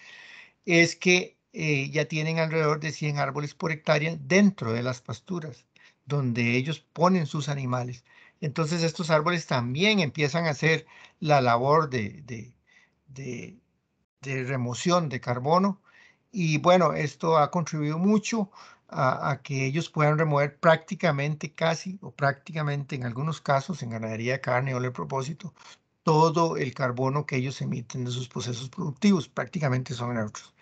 es que eh, ya tienen alrededor de 100 árboles por hectárea dentro de las pasturas, donde ellos ponen sus animales. Entonces estos árboles también empiezan a hacer la labor de, de de, remoción de carbono. Y bueno, esto ha contribuido mucho a, que ellos puedan remover prácticamente, casi o prácticamente en algunos casos, en ganadería de carne o el propósito, todo el carbono que ellos emiten de sus procesos productivos, prácticamente son neutros.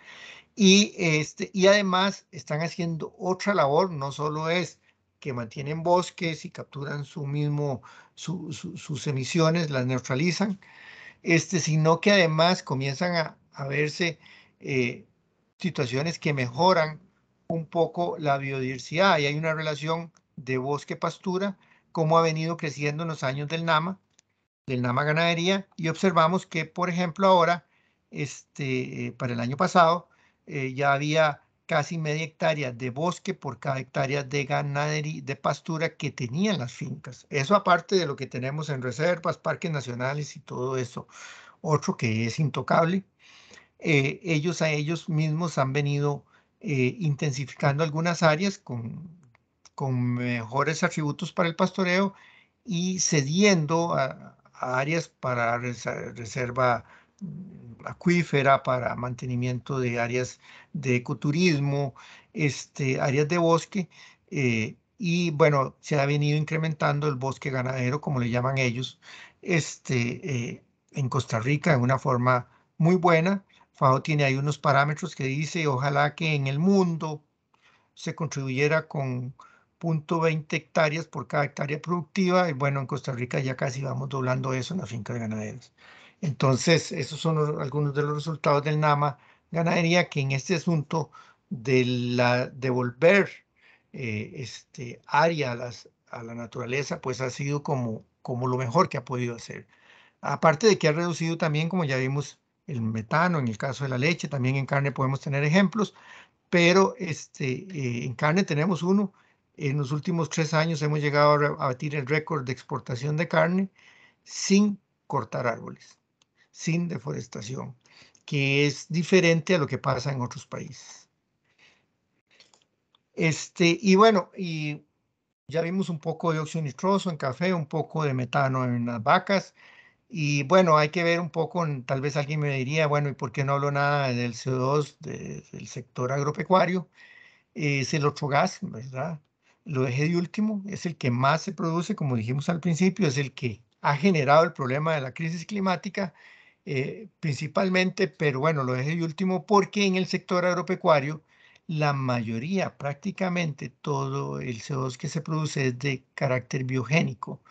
Y, este, y además están haciendo otra labor, no solo es que mantienen bosques y capturan su mismo, sus emisiones, las neutralizan, este, sino que además comienzan a, verse eh, situaciones que mejoran un poco la biodiversidad y hay una relación de bosque-pastura, como ha venido creciendo en los años del NAMA, del NAMA Ganadería, y observamos que, por ejemplo, ahora, este, eh, para el año pasado, eh, ya había casi media hectárea de bosque por cada hectárea de ganadería, de pastura que tenían las fincas. Eso aparte de lo que tenemos en reservas, parques nacionales y todo eso. Otro que es intocable. Eh, ellos a ellos mismos han venido eh, intensificando algunas áreas con, con mejores atributos para el pastoreo y cediendo áreas para reserva acuífera, para mantenimiento de áreas de ecoturismo, este, áreas de bosque. Eh, y bueno, se ha venido incrementando el bosque ganadero, como le llaman ellos, este, eh, en Costa Rica en una forma muy buena. FAO tiene ahí unos parámetros que dice, ojalá que en el mundo se contribuyera con 0.20 hectáreas por cada hectárea productiva. Y bueno, en Costa Rica ya casi vamos doblando eso en las fincas ganaderas. Entonces, esos son algunos de los resultados del NAMA Ganadería, que en este asunto de la devolver eh, este, área a, la naturaleza, pues ha sido como, lo mejor que ha podido hacer. Aparte de que ha reducido también, como ya vimos, el metano, en el caso de la leche, también en carne podemos tener ejemplos, pero este, eh, en carne tenemos uno. En los últimos tres años hemos llegado a batir el récord de exportación de carne sin cortar árboles sin deforestación, que es diferente a lo que pasa en otros países. Este, y bueno, y ya vimos un poco de óxido nitroso en café, un poco de metano en las vacas, y bueno, hay que ver un poco, tal vez alguien me diría, bueno, ¿y por qué no hablo nada del CO2 del sector agropecuario? Es el otro gas, ¿verdad? Lo dejé de último, es el que más se produce, como dijimos al principio, es el que ha generado el problema de la crisis climática eh, principalmente, pero bueno, lo dejo y último, porque en el sector agropecuario la mayoría, prácticamente todo el CO2 que se produce es de carácter biogénico.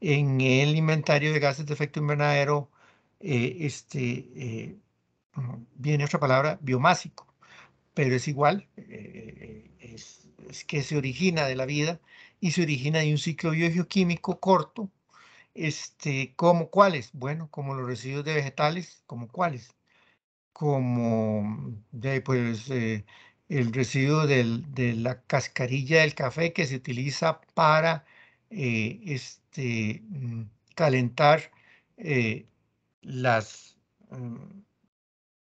En el inventario de gases de efecto invernadero, eh, este, eh, viene otra palabra, biomásico, pero es igual, es, que se origina de la vida y se origina de un ciclo biogeoquímico corto este, ¿Como cuáles? Bueno, como los residuos de vegetales, ¿como cuáles? Como de, pues, eh, el residuo del, de la cascarilla del café que se utiliza para eh, este, mm, calentar eh, las, mm,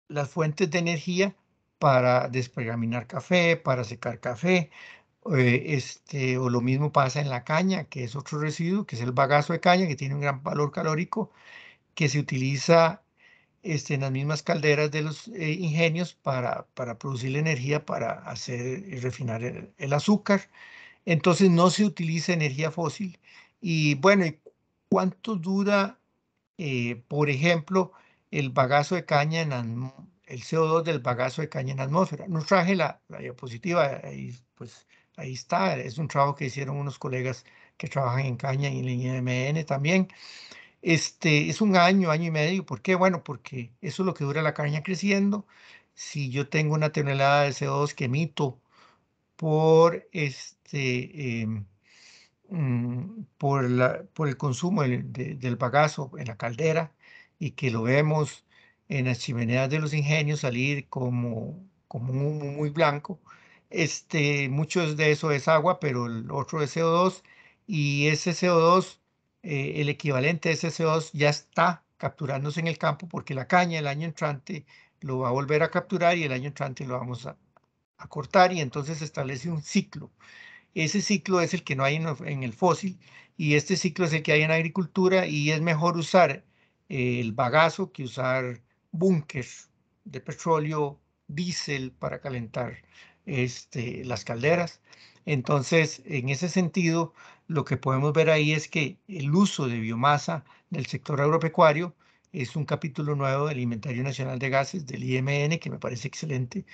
las fuentes de energía para despregaminar café, para secar café, eh, este, o lo mismo pasa en la caña, que es otro residuo, que es el bagazo de caña, que tiene un gran valor calórico, que se utiliza este, en las mismas calderas de los eh, ingenios para, para, producir la energía, para hacer y refinar el, azúcar. Entonces no se utiliza energía fósil. Y bueno, ¿cuánto dura, eh, por ejemplo, el bagazo de caña en el CO2 del bagazo de caña en la atmósfera? Nos traje la, la diapositiva, ahí pues ahí está, es un trabajo que hicieron unos colegas que trabajan en Caña y en IMN también. Este, es un año, año y medio. ¿Por qué? Bueno, porque eso es lo que dura la caña creciendo. Si yo tengo una tonelada de CO2 que emito por, este, em, mm, por, la, por el consumo del, bagazo en la caldera y que lo vemos en las chimeneas de los ingenios salir como, como un humo muy blanco, este, muchos de eso es agua, pero el otro es CO2 y ese CO2, eh, el equivalente de ese CO2 ya está capturándose en el campo porque la caña el año entrante lo va a volver a capturar y el año entrante lo vamos a, cortar y entonces se establece un ciclo. Ese ciclo es el que no hay en, el fósil y este ciclo es el que hay en agricultura y es mejor usar eh, el bagazo que usar búnker de petróleo diésel para calentar este, las calderas. Entonces, en ese sentido, lo que podemos ver ahí es que el uso de biomasa del sector agropecuario es un capítulo nuevo del Inventario Nacional de Gases, del IMN, que me parece excelente.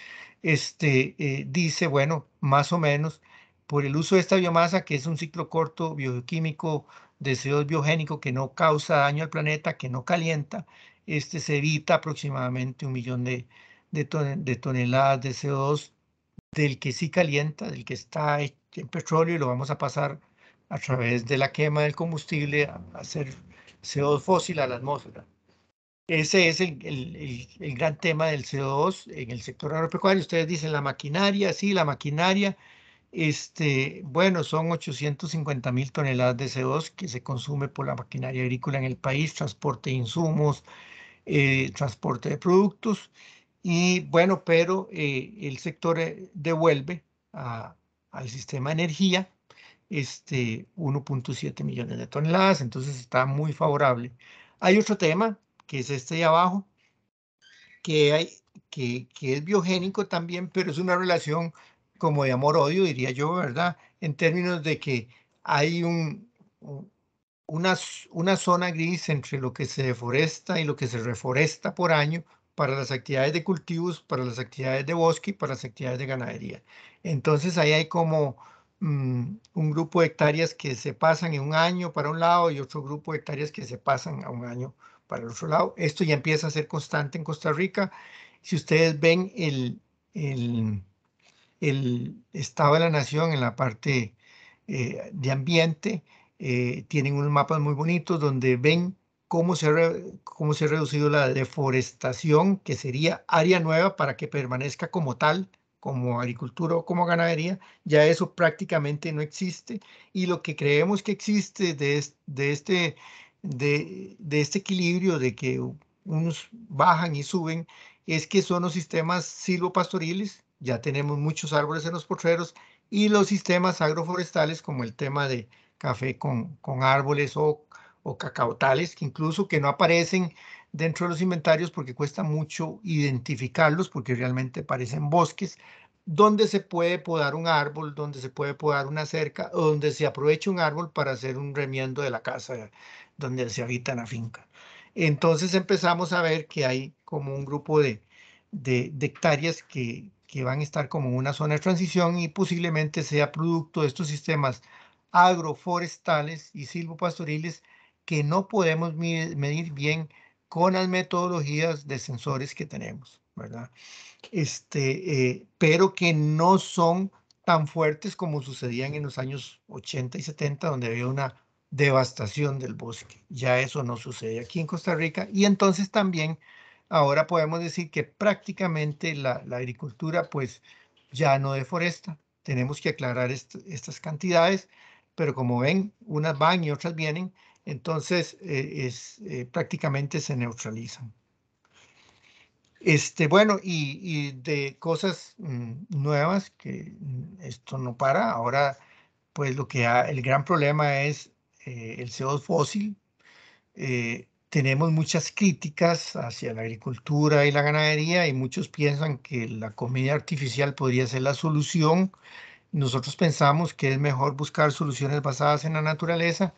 Este, eh, dice, bueno, más o menos, por el uso de esta biomasa, que es un ciclo corto bioquímico de CO2 biogénico que no causa daño al planeta, que no calienta, este, se evita aproximadamente un millón de toneladas de CO2 del que sí calienta, del que está en petróleo y lo vamos a pasar a través de la quema del combustible a hacer CO2 fósil a la atmósfera. Ese es el, el, el, gran tema del CO2 en el sector agropecuario. Ustedes dicen la maquinaria, sí, la maquinaria. Este, bueno, son 850 mil toneladas de CO2 que se consume por la maquinaria agrícola en el país, transporte de insumos, eh, transporte de productos. Y bueno, pero eh, el sector eh, devuelve al sistema energía este, 1.7 millones de toneladas, entonces está muy favorable. Hay otro tema, que es este de abajo, que, hay, que, que es biogénico también, pero es una relación como de amor-odio, diría yo, ¿verdad? En términos de que hay un, una, una, zona gris entre lo que se deforesta y lo que se reforesta por año para las actividades de cultivos, para las actividades de bosque y para las actividades de ganadería. Entonces ahí hay como mm, un grupo de hectáreas que se pasan en un año para un lado y otro grupo de hectáreas que se pasan a un año para el otro lado. Esto ya empieza a ser constante en Costa Rica. Si ustedes ven el, el, estado de la nación en la parte eh, de ambiente, eh, tienen unos mapas muy bonitos donde ven cómo se, cómo se ha reducido la deforestación, que sería área nueva para que permanezca como tal, como agricultura o como ganadería, ya eso prácticamente no existe. Y lo que creemos que existe de, de este, de, este equilibrio de que unos bajan y suben es que son los sistemas silvopastoriles, ya tenemos muchos árboles en los potreros, y los sistemas agroforestales como el tema de café con, con árboles o o cacaotales, que incluso que no aparecen dentro de los inventarios porque cuesta mucho identificarlos, porque realmente parecen bosques, donde se puede podar un árbol, donde se puede podar una cerca, o donde se aprovecha un árbol para hacer un remiendo de la casa donde se habita la finca. Entonces empezamos a ver que hay como un grupo de, de, hectáreas que, que van a estar como en una zona de transición y posiblemente sea producto de estos sistemas agroforestales y silvopastoriles que no podemos medir bien con las metodologías de sensores que tenemos, ¿verdad? Este, eh, pero que no son tan fuertes como sucedían en los años 80 y 70, donde había una devastación del bosque. Ya eso no sucede aquí en Costa Rica. Y entonces también ahora podemos decir que prácticamente la, agricultura pues ya no deforesta. Tenemos que aclarar estas cantidades, pero como ven, unas van y otras vienen entonces eh, es, eh, prácticamente se neutralizan. Este, bueno, y, y de cosas mm, nuevas, que mm, esto no para, ahora pues lo que el gran problema es eh, el CO2 fósil. tenemos muchas críticas hacia la agricultura y la ganadería y muchos piensan que la comida artificial podría ser la solución. Nosotros pensamos que es mejor buscar soluciones basadas en la naturaleza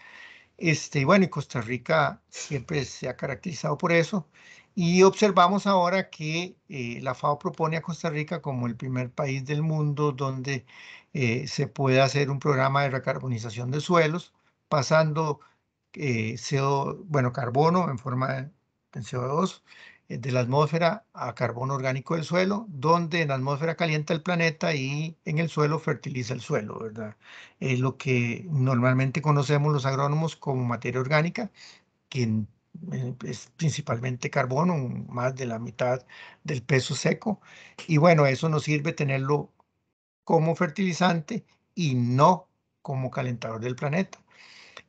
este, bueno, y Costa Rica siempre se ha caracterizado por eso. Y observamos ahora que eh, la FAO propone a Costa Rica como el primer país del mundo donde eh, se puede hacer un programa de recarbonización de suelos, pasando eh, bueno, carbono en forma de CO2 eh, de la atmósfera a carbono orgánico del suelo, donde en la atmósfera calienta el planeta y en el suelo fertiliza el suelo, ¿verdad? Es lo que normalmente conocemos los agrónomos como materia orgánica, que es principalmente carbono, más de la mitad del peso seco. Y bueno, eso nos sirve tenerlo como fertilizante y no como calentador del planeta.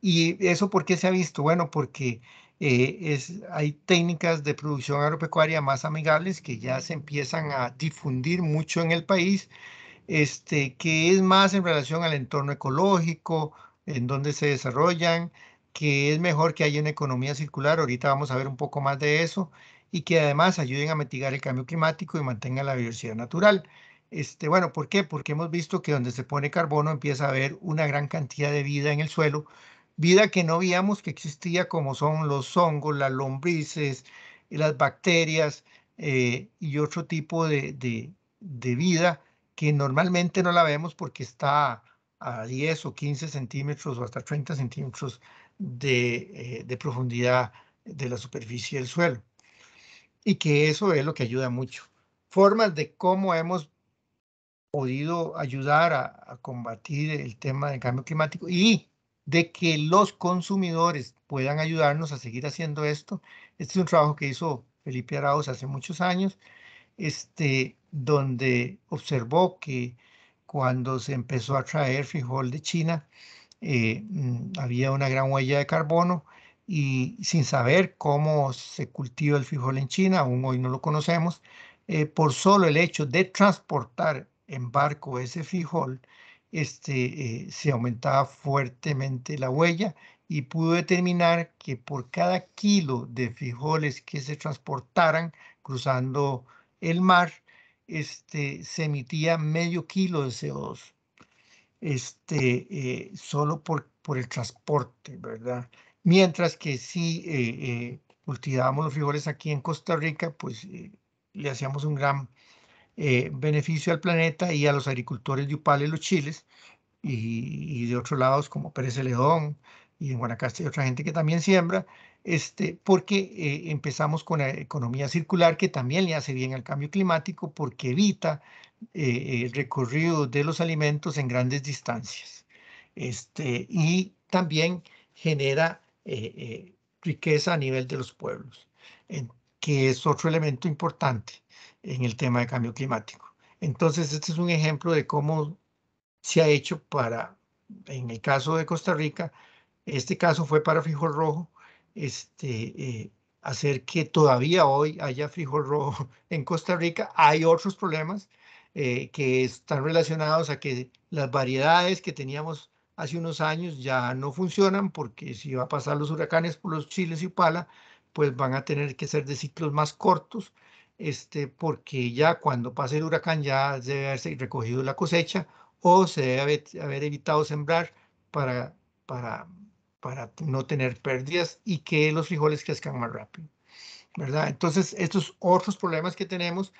¿Y eso por qué se ha visto? Bueno, porque eh, es, hay técnicas de producción agropecuaria más amigables que ya se empiezan a difundir mucho en el país, este, que es más en relación al entorno ecológico, en donde se desarrollan, que es mejor que haya una economía circular, ahorita vamos a ver un poco más de eso, y que además ayuden a mitigar el cambio climático y mantengan la diversidad natural. Este, bueno, ¿por qué? Porque hemos visto que donde se pone carbono empieza a haber una gran cantidad de vida en el suelo, vida que no veíamos que existía como son los hongos, las lombrices, las bacterias eh, y otro tipo de, de, vida que normalmente no la vemos porque está a 10 o 15 centímetros o hasta 30 centímetros de, eh, de profundidad de la superficie del suelo. Y que eso es lo que ayuda mucho. Formas de cómo hemos podido ayudar a, a combatir el tema del cambio climático y de que los consumidores puedan ayudarnos a seguir haciendo esto. Este es un trabajo que hizo Felipe Arauz hace muchos años, este, donde observó que cuando se empezó a traer frijol de China, eh, mm, había una gran huella de carbono y sin saber cómo se cultiva el frijol en China, aún hoy no lo conocemos, eh, por solo el hecho de transportar en barco ese frijol, este, eh, se aumentaba fuertemente la huella y pudo determinar que por cada kilo de frijoles que se transportaran cruzando el mar, este, se emitía medio kilo de CO2, este, eh, solo por, el transporte, ¿verdad? Mientras que si eh, cultivábamos los frijoles aquí en Costa Rica, pues le hacíamos un gran eh, beneficio al planeta y a los agricultores de Upal y los Chiles, y, de otros lados como Pérez León y en Guanacaste y otra gente que también siembra, este, porque eh, empezamos con la economía circular que también le hace bien al cambio climático porque evita eh, el recorrido de los alimentos en grandes distancias. Este, y también genera riqueza a nivel de los pueblos, que es otro elemento importante en el tema de cambio climático. Entonces, este es un ejemplo de cómo se ha hecho para, en el caso de Costa Rica, este caso fue para frijol rojo, este, eh, hacer que todavía hoy haya frijol rojo [LAUGHS] en Costa Rica. Hay otros problemas eh, que están relacionados a que las variedades que teníamos hace unos años ya no funcionan porque si va a pasar los huracanes por los chiles y pala, pues van a tener que ser de ciclos más cortos este, porque ya cuando pase el huracán ya debe haberse recogido la cosecha o se debe haber, evitado sembrar para, para, para no tener pérdidas y que los frijoles crezcan más rápido. ¿verdad? Entonces, estos otros problemas que tenemos,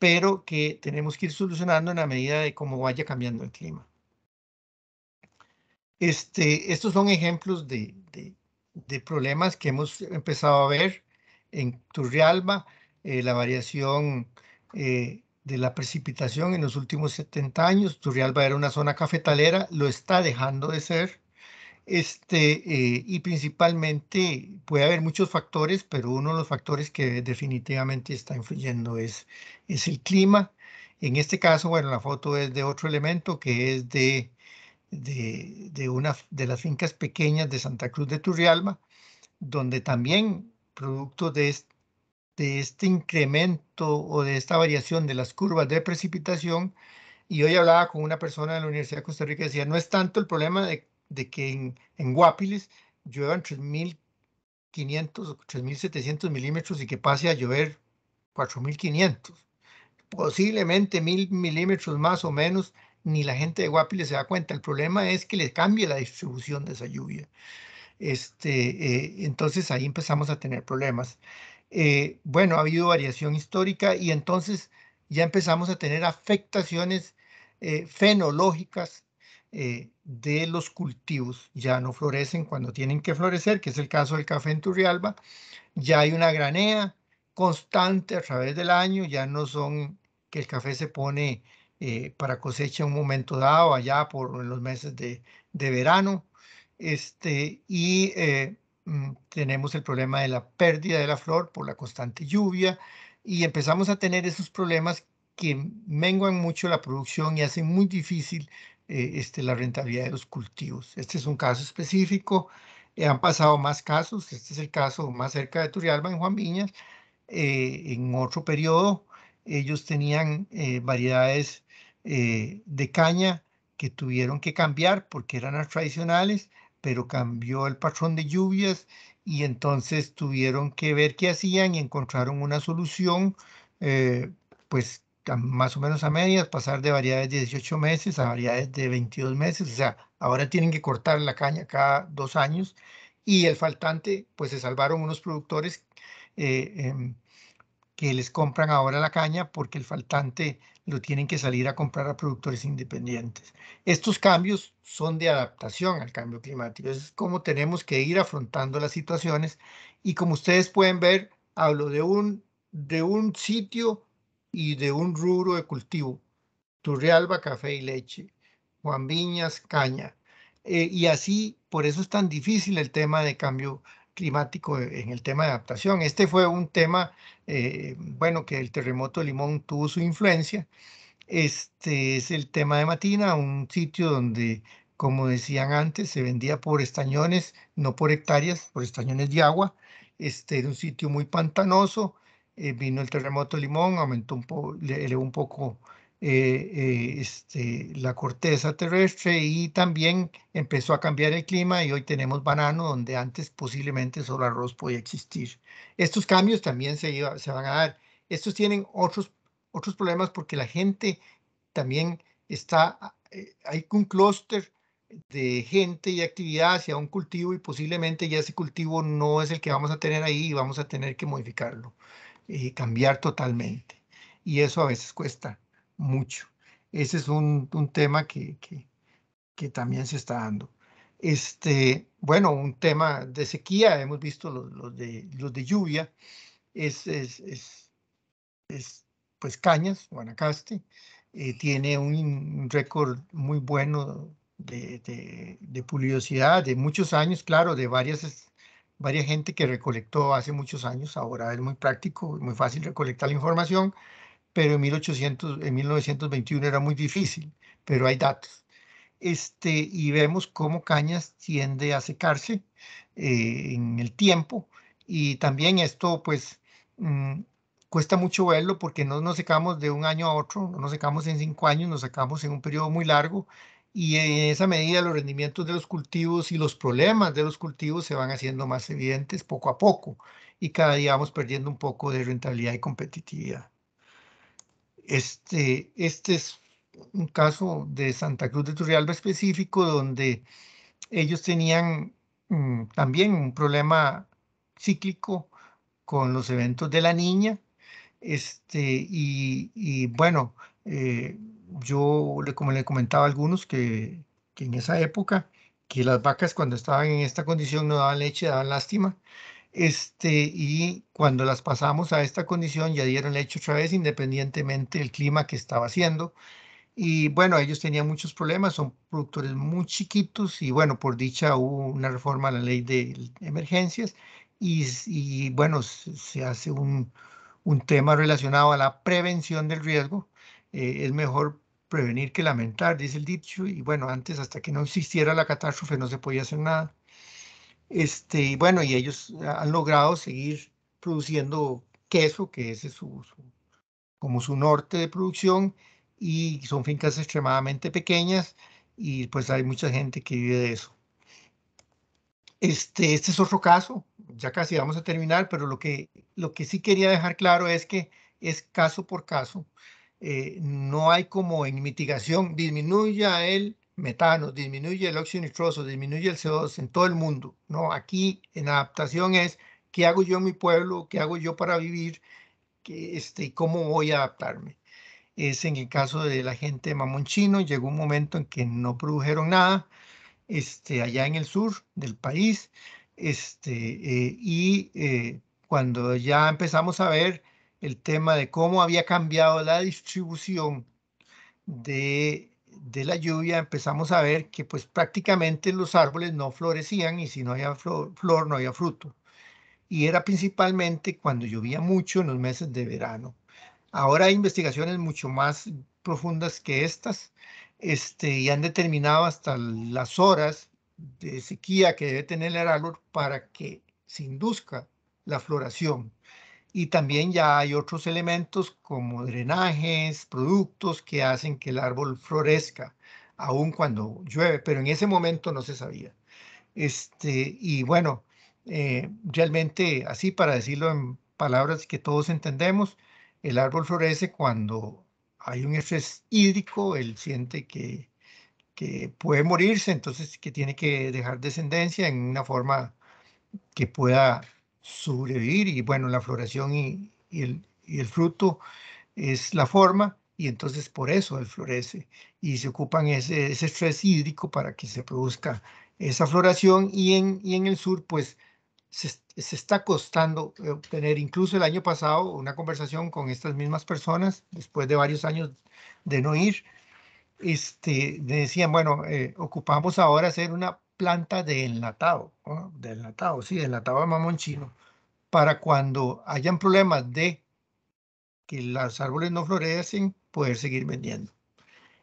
pero que tenemos que ir solucionando en la medida de cómo vaya cambiando el clima. Este, estos son ejemplos de, de, de problemas que hemos empezado a ver en Turrialba, eh, la variación eh, de la precipitación en los últimos 70 años. Turrialba era una zona cafetalera, lo está dejando de ser. Este, eh, y principalmente puede haber muchos factores, pero uno de los factores que definitivamente está influyendo es, es el clima. En este caso, bueno, la foto es de otro elemento que es de, de, una de las fincas pequeñas de Santa Cruz de Turrialba, donde también producto de, este, de este incremento o de esta variación de las curvas de precipitación. Y hoy hablaba con una persona de la Universidad de Costa Rica y decía, no es tanto el problema de, de que en, en Guapiles lluevan 3.500 o 3.700 milímetros y que pase a llover 4.500. Posiblemente 1.000 milímetros más o menos, ni la gente de Guapiles se da cuenta. El problema es que le cambie la distribución de esa lluvia. Este, eh, entonces ahí empezamos a tener problemas. Eh, bueno, ha habido variación histórica y entonces ya empezamos a tener afectaciones eh, fenológicas eh, de los cultivos. Ya no florecen cuando tienen que florecer, que es el caso del café en Turrialba. Ya hay una granea constante a través del año, ya no son que el café se pone para cosecha en un momento dado, allá por los meses de, verano. Este, y Mm, tenemos el problema de la pérdida de la flor por la constante lluvia y empezamos a tener esos problemas que menguan mucho la producción y hacen muy difícil eh, este, la rentabilidad de los cultivos. Este es un caso específico, eh, han pasado más casos, este es el caso más cerca de Turrialba, en Juan Viñas, eh, en otro periodo ellos tenían variedades de caña que tuvieron que cambiar porque eran las tradicionales, pero cambió el patrón de lluvias y entonces tuvieron que ver qué hacían y encontraron una solución, eh, pues más o menos a medias, pasar de variedades de 18 meses a variedades de 22 meses, o sea, ahora tienen que cortar la caña cada dos años y el faltante, pues se salvaron unos productores eh, em, que les compran ahora la caña porque el faltante lo tienen que salir a comprar a productores independientes. Estos cambios son de adaptación al cambio climático. Es como tenemos que ir afrontando las situaciones y como ustedes pueden ver, hablo de un, de un sitio y de un rubro de cultivo. Turrialba, café y leche. Juan Viñas, caña. Eh, y así, por eso es tan difícil el tema de cambio climático climático en el tema de adaptación. Este fue un tema, eh, bueno, que el terremoto de Limón tuvo su influencia. Este es el tema de Matina, un sitio donde, como decían antes, se vendía por estañones, no por hectáreas, por estañones de agua. Este era un sitio muy pantanoso. Eh, vino el terremoto Limón, aumentó un poco, elevó un poco eh, eh, este, la corteza terrestre y también empezó a cambiar el clima y hoy tenemos banano donde antes posiblemente solo arroz podía existir. Estos cambios también se, van a dar. Estos tienen otros, otros problemas porque la gente también está, ah, eh, hay un clúster de gente y actividad hacia un cultivo y posiblemente ya ese cultivo no es el que vamos a tener ahí y vamos a tener que modificarlo y cambiar totalmente. Y eso a veces cuesta mucho. Ese es un, un tema que, que, también se está dando. Este, bueno, un tema de sequía, hemos visto los, de, los de lluvia, es, es, es, pues Cañas, Guanacaste, eh, tiene un récord muy bueno de, de, de, de muchos años, claro, de varias, varias gente que recolectó hace muchos años, ahora es muy práctico, muy fácil recolectar la información, pero en, 1800, en 1921 era muy difícil, pero hay datos. Este, y vemos cómo Cañas tiende a secarse eh, en el tiempo y también esto pues mm, cuesta mucho verlo porque no nos secamos de un año a otro, no nos secamos en cinco años, nos secamos en un periodo muy largo y en esa medida los rendimientos de los cultivos y los problemas de los cultivos se van haciendo más evidentes poco a poco y cada día vamos perdiendo un poco de rentabilidad y competitividad. Este, este es un caso de Santa Cruz de Turrialba específico donde ellos tenían mm, también un problema cíclico con los eventos de la niña. Este, y, bueno, eh, yo como le comentaba a algunos que, que en esa época que las vacas cuando estaban en esta condición no daban leche, daban lástima. Este, y cuando las pasamos a esta condición ya dieron leche otra vez independientemente del clima que estaba haciendo. Y bueno, ellos tenían muchos problemas, son productores muy chiquitos y bueno, por dicha hubo una reforma a la ley de emergencias y, y bueno, se hace un, un, tema relacionado a la prevención del riesgo. Eh, es mejor prevenir que lamentar, dice el dicho, y bueno, antes hasta que no existiera la catástrofe no se podía hacer nada. Este, bueno, y ellos han logrado seguir produciendo queso, que ese es su, como su norte de producción, y son fincas extremadamente pequeñas y pues hay mucha gente que vive de eso. Este, este es otro caso, ya casi vamos a terminar, pero lo que, lo que sí quería dejar claro es que es caso por caso. Eh, no hay como en mitigación, disminuya el metano, disminuye el óxido nitroso, disminuye el CO2 en todo el mundo. ¿no? Aquí en adaptación es qué hago yo en mi pueblo, qué hago yo para vivir, ¿Qué, este, cómo voy a adaptarme. Es en el caso de la gente mamonchino llegó un momento en que no produjeron nada este, allá en el sur del país este, eh, y eh, cuando ya empezamos a ver el tema de cómo había cambiado la distribución de de la lluvia empezamos a ver que pues prácticamente los árboles no florecían y si no había flor, no había fruto. Y era principalmente cuando llovía mucho en los meses de verano. Ahora hay investigaciones mucho más profundas que estas este, y han determinado hasta las horas de sequía que debe tener el árbol para que se induzca la floración y también ya hay otros elementos como drenajes, productos que hacen que el árbol florezca, aun cuando llueve, pero en ese momento no se sabía. Este, y bueno, eh, realmente así para decirlo en palabras que todos entendemos, el árbol florece cuando hay un estrés hídrico, él siente que, que puede morirse, entonces que tiene que dejar descendencia en una forma que pueda sobrevivir y bueno, la floración y, el, fruto es la forma y entonces por eso él florece y se ocupan ese, estrés hídrico para que se produzca esa floración y en, en el sur pues se, está costando eh, obtener, incluso el año pasado, una conversación con estas mismas personas, después de varios años de no ir, este, decían, bueno, eh, ocupamos ahora hacer una planta de enlatado, de enlatado, sí, de enlatado de mamón chino, para cuando hayan problemas de que las árboles no florecen, poder seguir vendiendo.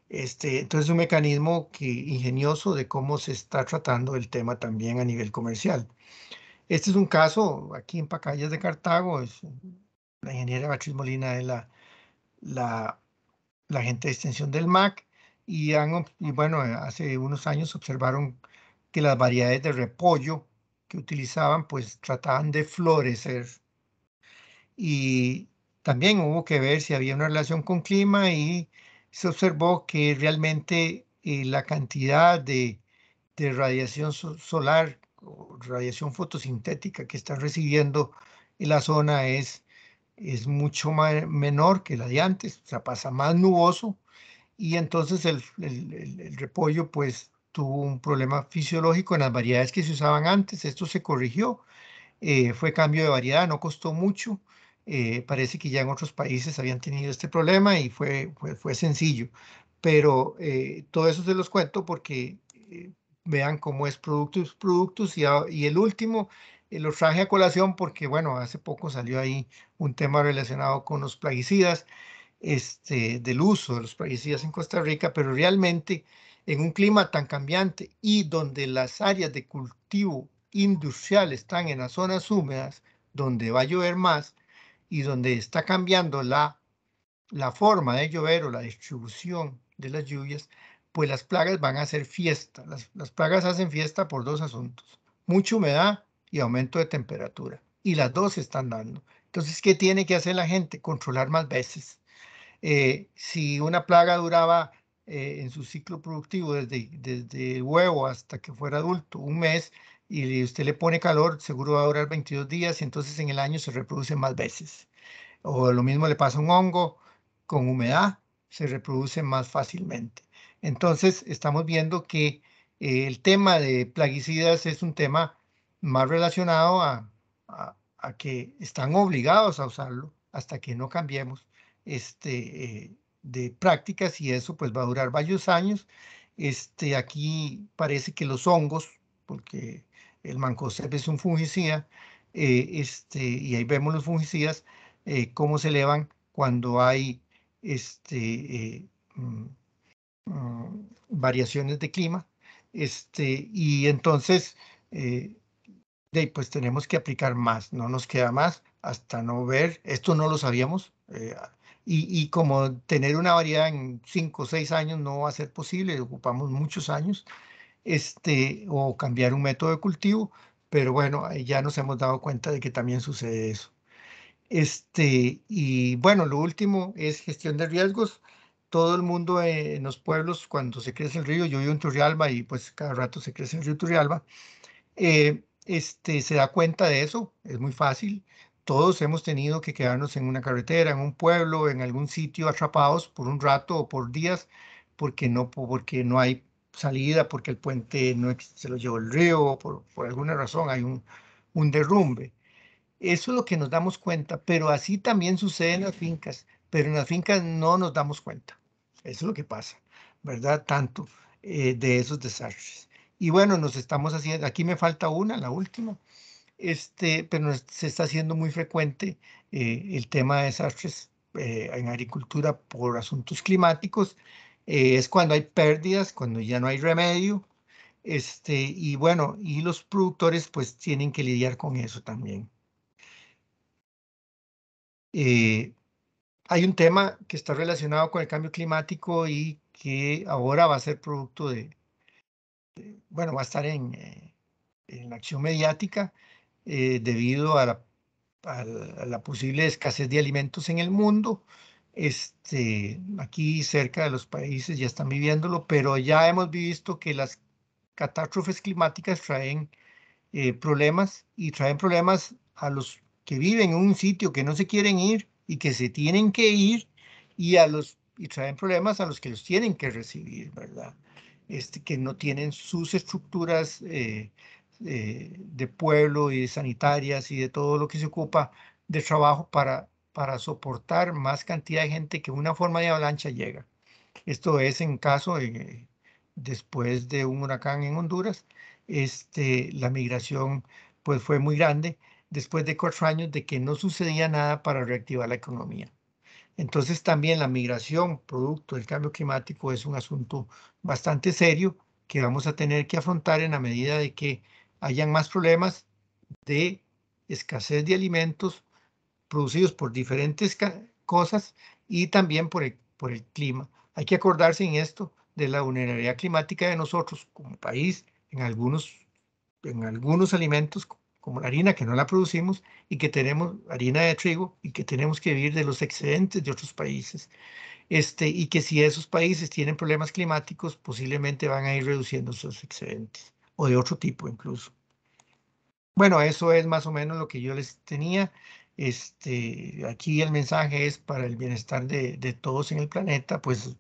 Este, entonces, un mecanismo que, ingenioso de cómo se está tratando el tema también a nivel comercial. Este es un caso aquí en Pacayas de Cartago, la ingeniera Beatriz Molina es la, la, la, gente de extensión del MAC y, han, y bueno, hace unos años observaron las variedades de repollo que utilizaban pues trataban de florecer. Y también hubo que ver si había una relación con clima y se observó que realmente eh, la cantidad de, radiación solar o radiación fotosintética que está recibiendo en la zona es, es mucho menor que la de antes, o pasa más nuboso y entonces el repollo pues tuvo un problema fisiológico en las variedades que se usaban antes. Esto se corrigió, eh, fue cambio de variedad, no costó mucho. Eh, parece que ya en otros países habían tenido este problema y fue, fue, sencillo. Pero eh, todo eso se los cuento porque vean cómo es productos, productos y, el último los traje a colación porque, bueno, hace poco salió ahí un tema relacionado con los plaguicidas, este, del uso de los plaguicidas en Costa Rica, pero realmente en un clima tan cambiante y donde las áreas de cultivo industrial están en las zonas húmedas, donde va a llover más y donde está cambiando la, la forma de llover o la distribución de las lluvias, pues las plagas van a hacer fiesta. Las, plagas hacen fiesta por dos asuntos, mucha humedad y aumento de temperatura. Y las dos están dando. Entonces, ¿qué tiene que hacer la gente? Controlar más veces. Eh, si una plaga duraba eh, en su ciclo productivo desde, desde huevo hasta que fuera adulto, un mes, y usted le pone calor, seguro va a durar 22 días, y entonces en el año se reproduce más veces. O lo mismo le pasa a un hongo con humedad, se reproduce más fácilmente. Entonces estamos viendo que eh, el tema de plaguicidas es un tema más relacionado a, a, que están obligados a usarlo hasta que no cambiemos este, eh, de prácticas y eso pues va a durar varios años. Este, aquí parece que los hongos, porque el mancozeb es un fungicida, eh, este, y ahí vemos los fungicidas, eh, cómo se elevan cuando hay este, eh, mm, mm, variaciones de clima. Este, y entonces, de, pues tenemos que aplicar más, no nos queda más hasta no ver, esto no lo sabíamos, y, como tener una variedad en cinco o seis años no va a ser posible, ocupamos muchos años, este, o cambiar un método de cultivo, pero bueno, ya nos hemos dado cuenta de que también sucede eso. Este, y bueno, lo último es gestión de riesgos. Todo el mundo eh, en los pueblos, cuando se crece el río, yo vivo en Turrialba y pues cada rato se crece el río Turrialba, eh, este, se da cuenta de eso, es muy fácil todos hemos tenido que quedarnos en una carretera, en un pueblo, en algún sitio atrapados por un rato o por días porque no, porque no hay salida, porque el puente no, se lo llevó el río, por, por alguna razón hay un, derrumbe. Eso es lo que nos damos cuenta, pero así también sucede en las fincas, pero en las fincas no nos damos cuenta. Eso es lo que pasa, ¿verdad? Tanto eh, de esos desastres. Y bueno, nos estamos haciendo, aquí me falta una, la última, este, pero se está haciendo muy frecuente eh, el tema de desastres eh, en agricultura por asuntos climáticos. Eh, es cuando hay pérdidas, cuando ya no hay remedio. Este, y bueno, y los productores pues tienen que lidiar con eso también. hay un tema que está relacionado con el cambio climático y que ahora va a ser producto de, bueno, va a estar en, en la acción mediática, eh, debido a la, posible escasez de alimentos en el mundo. Este, aquí cerca de los países ya están viviéndolo, pero ya hemos visto que las catástrofes climáticas traen eh, problemas y traen problemas a los que viven en un sitio que no se quieren ir y que se tienen que ir y a los y traen problemas a los que los tienen que recibir, ¿verdad? Este, que no tienen sus estructuras eh, eh, de pueblo y de sanitarias y de todo lo que se ocupa de trabajo para, para soportar más cantidad de gente que una forma de avalancha llega. Esto es en caso de, después de un huracán en Honduras, este, la migración pues fue muy grande después de cuatro años de que no sucedía nada para reactivar la economía. Entonces también la migración producto del cambio climático es un asunto bastante serio que vamos a tener que afrontar en la medida de que hayan más problemas de escasez de alimentos producidos por diferentes cosas y también por el, por el clima. Hay que acordarse en esto de la vulnerabilidad climática de nosotros como país en algunos, en algunos alimentos como la harina que no la producimos y que tenemos harina de trigo y que tenemos que vivir de los excedentes de otros países. Este, y que si esos países tienen problemas climáticos, posiblemente van a ir reduciendo sus excedentes o de otro tipo incluso. Bueno, eso es más o menos lo que yo les tenía. Este, aquí el mensaje es para el bienestar de, de todos en el planeta, pues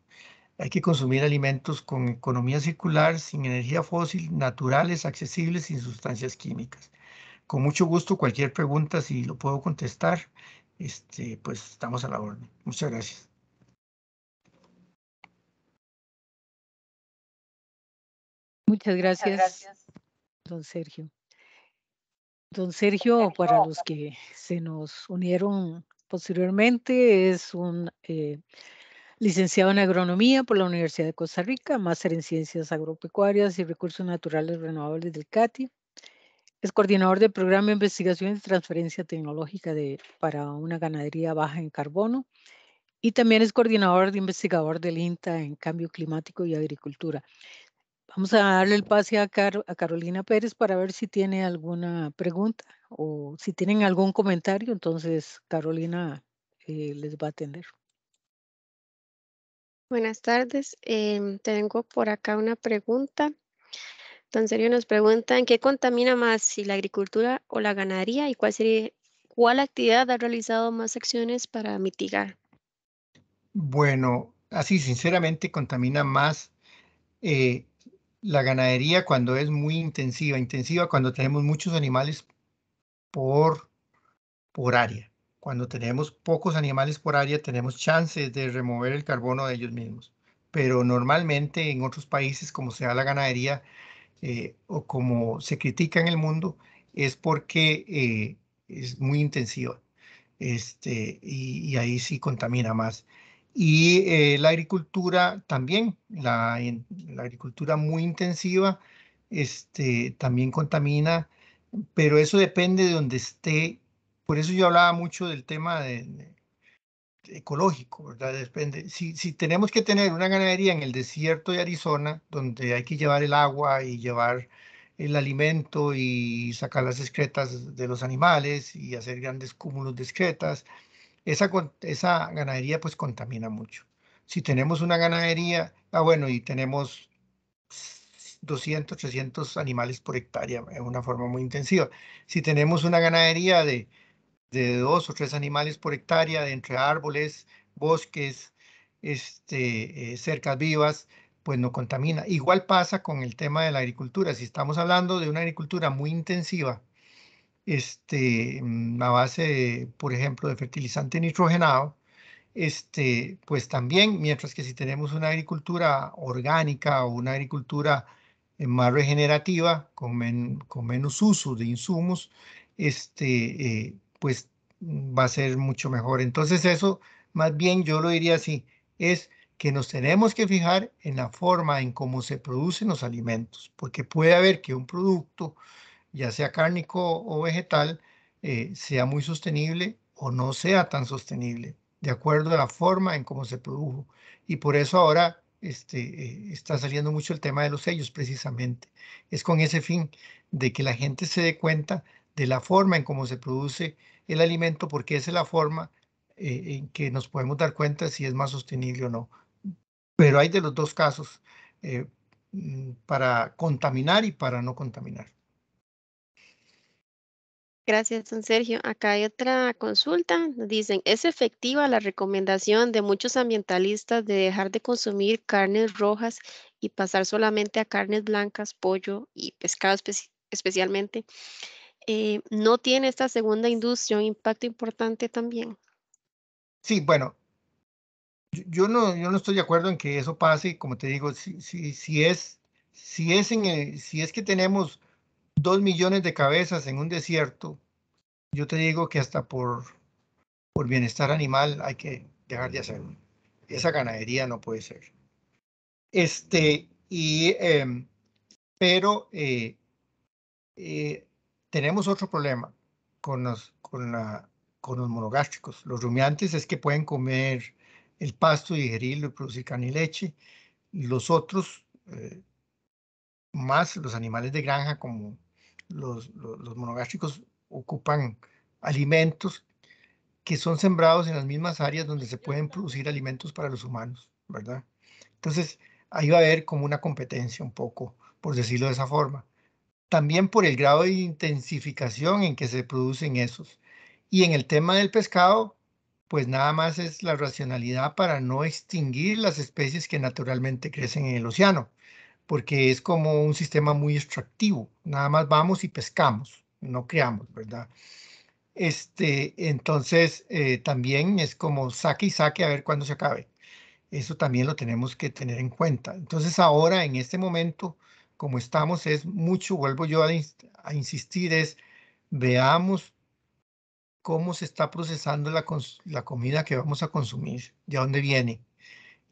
hay que consumir alimentos con economía circular, sin energía fósil, naturales, accesibles, sin sustancias químicas. Con mucho gusto, cualquier pregunta, si lo puedo contestar, este, pues estamos a la orden. Muchas gracias. Muchas gracias, don Sergio. Don Sergio, para los que se nos unieron posteriormente, es un eh, licenciado en agronomía por la Universidad de Costa Rica, máster en ciencias agropecuarias y recursos naturales renovables del CATI. Es coordinador del programa de investigación y transferencia tecnológica de, para una ganadería baja en carbono y también es coordinador de investigador del INTA en cambio climático y agricultura. Vamos a darle el pase a, a Carolina Pérez para ver si tiene alguna pregunta o si tienen algún comentario. Entonces, Carolina eh, les va a atender. Buenas tardes. Em, tengo por acá una pregunta. Don serio nos preguntan qué contamina más, si la agricultura o la ganadería y cuál sería, cuál actividad ha realizado más acciones para mitigar. Bueno, así sinceramente contamina más eh, la ganadería cuando es muy intensiva, intensiva cuando tenemos muchos animales por, por área. Cuando tenemos pocos animales por área, tenemos chances de remover el carbono de ellos mismos. Pero normalmente en otros países, como se da la ganadería eh, o como se critica en el mundo, es porque eh, es muy intensiva. Este, y ahí sí contamina más. Y eh, la agricultura también, la, la, agricultura muy intensiva, este, también contamina, pero eso depende de donde esté. Por eso yo hablaba mucho del tema ecológico, ¿verdad? Depende. Si, si tenemos que tener una ganadería en el desierto de Arizona, donde hay que llevar el agua y llevar el alimento y sacar las excretas de los animales y hacer grandes cúmulos de excretas, esa, ganadería pues contamina mucho. Si tenemos una ganadería, ah bueno, y tenemos 200, 300 animales por hectárea, es una forma muy intensiva. Si tenemos una ganadería de, dos o tres animales por hectárea, de entre árboles, bosques, este, eh, cercas vivas, pues no contamina. Igual pasa con el tema de la agricultura. Si estamos hablando de una agricultura muy intensiva, este, mm, a base, por ejemplo, de fertilizante nitrogenado, este, pues también, mientras que si tenemos una agricultura orgánica o una agricultura eh, más regenerativa, con, menos uso de insumos, este, eh, pues mm, va a ser mucho mejor. Entonces eso, más bien yo lo diría así, es que nos tenemos que fijar en la forma en cómo se producen los alimentos, porque puede haber que un producto ya sea cárnico o vegetal, eh, sea muy sostenible o no sea tan sostenible, de acuerdo a la forma en cómo se produjo. Y por eso ahora este, eh, está saliendo mucho el tema de los sellos, precisamente. Es con ese fin de que la gente se dé cuenta de la forma en cómo se produce el alimento, porque esa es la forma eh, en que nos podemos dar cuenta si es más sostenible o no. Pero hay de los dos casos, mm, para contaminar y para no contaminar. Gracias, don Sergio. Acá hay otra consulta. Dicen, ¿es efectiva la recomendación de muchos ambientalistas de dejar de consumir carnes rojas y pasar solamente a carnes blancas, pollo y pescado especialmente? Eh, ¿No tiene esta segunda industria un impacto importante también? Sí, bueno, yo no, yo no estoy de acuerdo en que eso pase. Como te digo, si, si, es, si, es si es que tenemos dos millones de cabezas en un desierto, yo te digo que hasta por, por bienestar animal hay que dejar de hacerlo. Esa ganadería no puede ser. Este, y, em, pero eh, eh, tenemos otro problema con los, con, la, con los monogástricos. Los rumiantes es que pueden comer el pasto, digerirlo y producir carne y leche. Los otros, eh, más los animales de granja como los, los, monogástricos ocupan alimentos que son sembrados en las mismas áreas donde se pueden producir alimentos para los humanos, ¿verdad? Entonces, ahí va a haber como una competencia un poco, por decirlo de esa forma. También por el grado de intensificación en que se producen esos. Y en el tema del pescado, pues nada más es la racionalidad para no extinguir las especies que naturalmente crecen en el océano porque es como un sistema muy extractivo, nada más vamos y pescamos, no creamos, ¿verdad? Este, entonces, eh, también es como saque y saque a ver cuándo se acabe. Eso también lo tenemos que tener en cuenta. Entonces, ahora, en este momento, como estamos, es mucho, vuelvo yo a, insistir, es veamos cómo se está procesando la, comida que vamos a consumir, de dónde viene,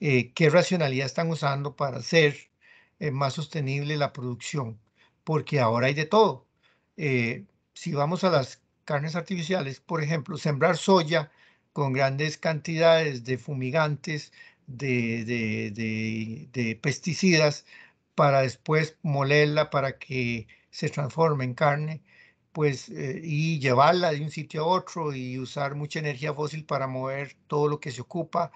eh, qué racionalidad están usando para hacer más sostenible la producción, porque ahora hay de todo. Eh, si vamos a las carnes artificiales, por ejemplo, sembrar soya con grandes cantidades de fumigantes, de, pesticidas, para después molerla para que se transforme en carne, pues, eh, y llevarla de un sitio a otro y usar mucha energía fósil para mover todo lo que se ocupa,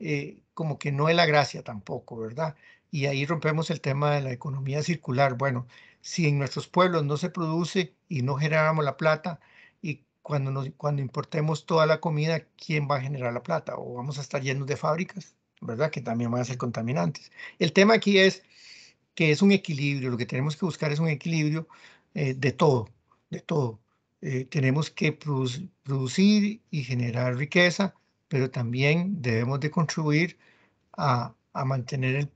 eh, como que no es la gracia tampoco, ¿verdad? y ahí rompemos el tema de la economía circular. Bueno, si en nuestros pueblos no se produce y no generamos la plata, y cuando, nos, cuando importemos toda la comida, ¿quién va a generar la plata? ¿O vamos a estar llenos de fábricas, verdad? Que también van a ser contaminantes. El tema aquí es que es un equilibrio, lo que tenemos que buscar es un equilibrio eh, de todo, de todo. Eh, tenemos que producir y generar riqueza, pero también debemos de contribuir a, a mantener el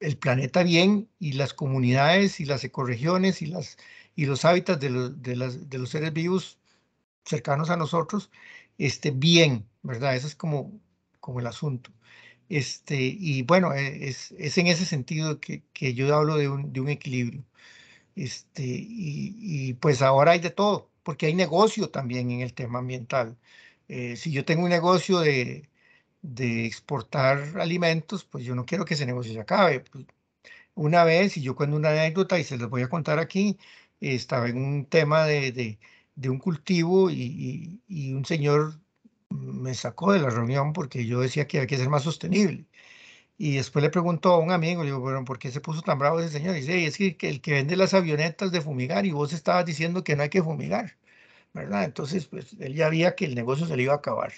el planeta bien y las comunidades y las ecorregiones y, las, y los hábitats de, de, las, de los seres vivos cercanos a nosotros este, bien, ¿verdad? Ese es como, como el asunto. Este, y bueno, e, es, es en ese sentido que, yo hablo de un, de un equilibrio. Este, y, pues ahora hay de todo, porque hay negocio también en el tema ambiental. Eh, si yo tengo un negocio de, de exportar alimentos, pues yo no quiero que ese negocio se acabe. Pues, una vez, y yo cuento una anécdota y se los voy a contar aquí, estaba en un tema de, un cultivo y, un señor me sacó de la reunión porque yo decía que hay que ser más sostenible. Y después le preguntó a un amigo, le digo, ¿por qué se puso tan bravo ese señor? Y dice, es que, el que vende las avionetas de fumigar y vos estabas diciendo que no hay que fumigar, ¿verdad? Entonces, pues él ya veía que el negocio se le iba a acabar.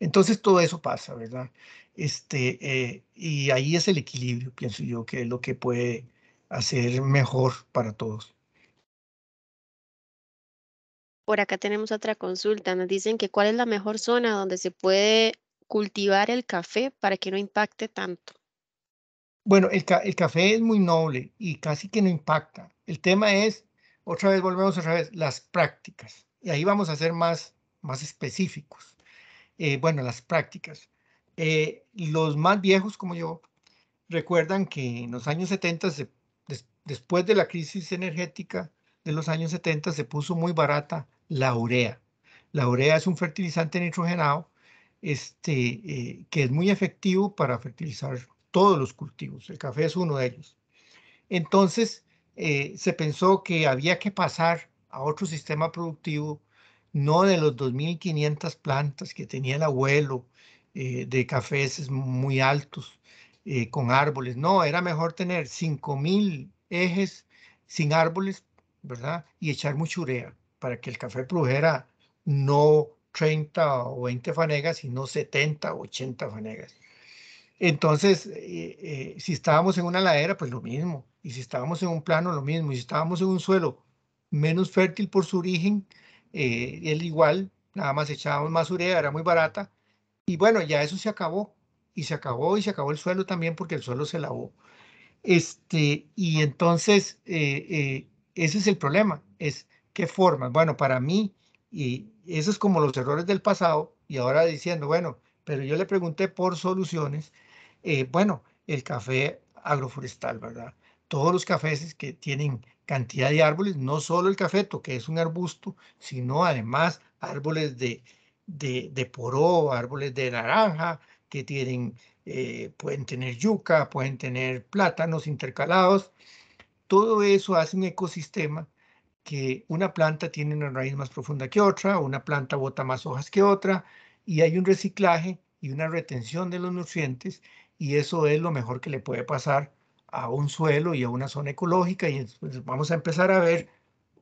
Entonces todo eso pasa, ¿verdad? Este, eh, y ahí es el equilibrio, pienso yo, que es lo que puede hacer mejor para todos. Por acá tenemos otra consulta. Nos dicen que cuál es la mejor zona donde se puede cultivar el café para que no impacte tanto. Bueno, el, café es muy noble y casi que no impacta. El tema es, otra vez volvemos otra vez, las prácticas. Y ahí vamos a ser más, más específicos. Eh, bueno, las prácticas. Eh, los más viejos como yo recuerdan que en los años 70, después de la crisis energética de los años 70, se puso muy barata la urea. La urea es un fertilizante nitrogenado este, eh, que es muy efectivo para fertilizar todos los cultivos. El café es uno de ellos. Entonces, se pensó que había que pasar a otro sistema productivo no de los 2.500 plantas que tenía el abuelo eh, de cafés muy altos eh, con árboles. No, era mejor tener 5.000 ejes sin árboles, ¿verdad? Y echar mucha urea para que el café produjera no 30 o 20 fanegas, sino 70 o 80 fanegas. Entonces, eh, si estábamos en una ladera, pues lo mismo. Y si estábamos en un plano, lo mismo. Y si estábamos en un suelo menos fértil por su origen, eh, él igual, nada más echábamos más urea, era muy barata, y bueno, ya eso se acabó, y se acabó, y se acabó el suelo también porque el suelo se lavó. Este, y entonces, eh, eh, ese es el problema, es qué forma. Bueno, para mí, y eso es como los errores del pasado, y ahora diciendo, bueno, pero yo le pregunté por soluciones, eh, bueno, el café agroforestal, ¿verdad? todos los cafés que tienen cantidad de árboles, no solo el cafeto, que es un arbusto, sino además árboles de, de, poró, árboles de naranja, que tienen, eh, pueden tener yuca, pueden tener plátanos intercalados. Todo eso hace un ecosistema que una planta tiene una raíz más profunda que otra, una planta bota más hojas que otra, y hay un reciclaje y una retención de los nutrientes, y eso es lo mejor que le puede pasar a un suelo y a una zona ecológica y vamos a empezar a ver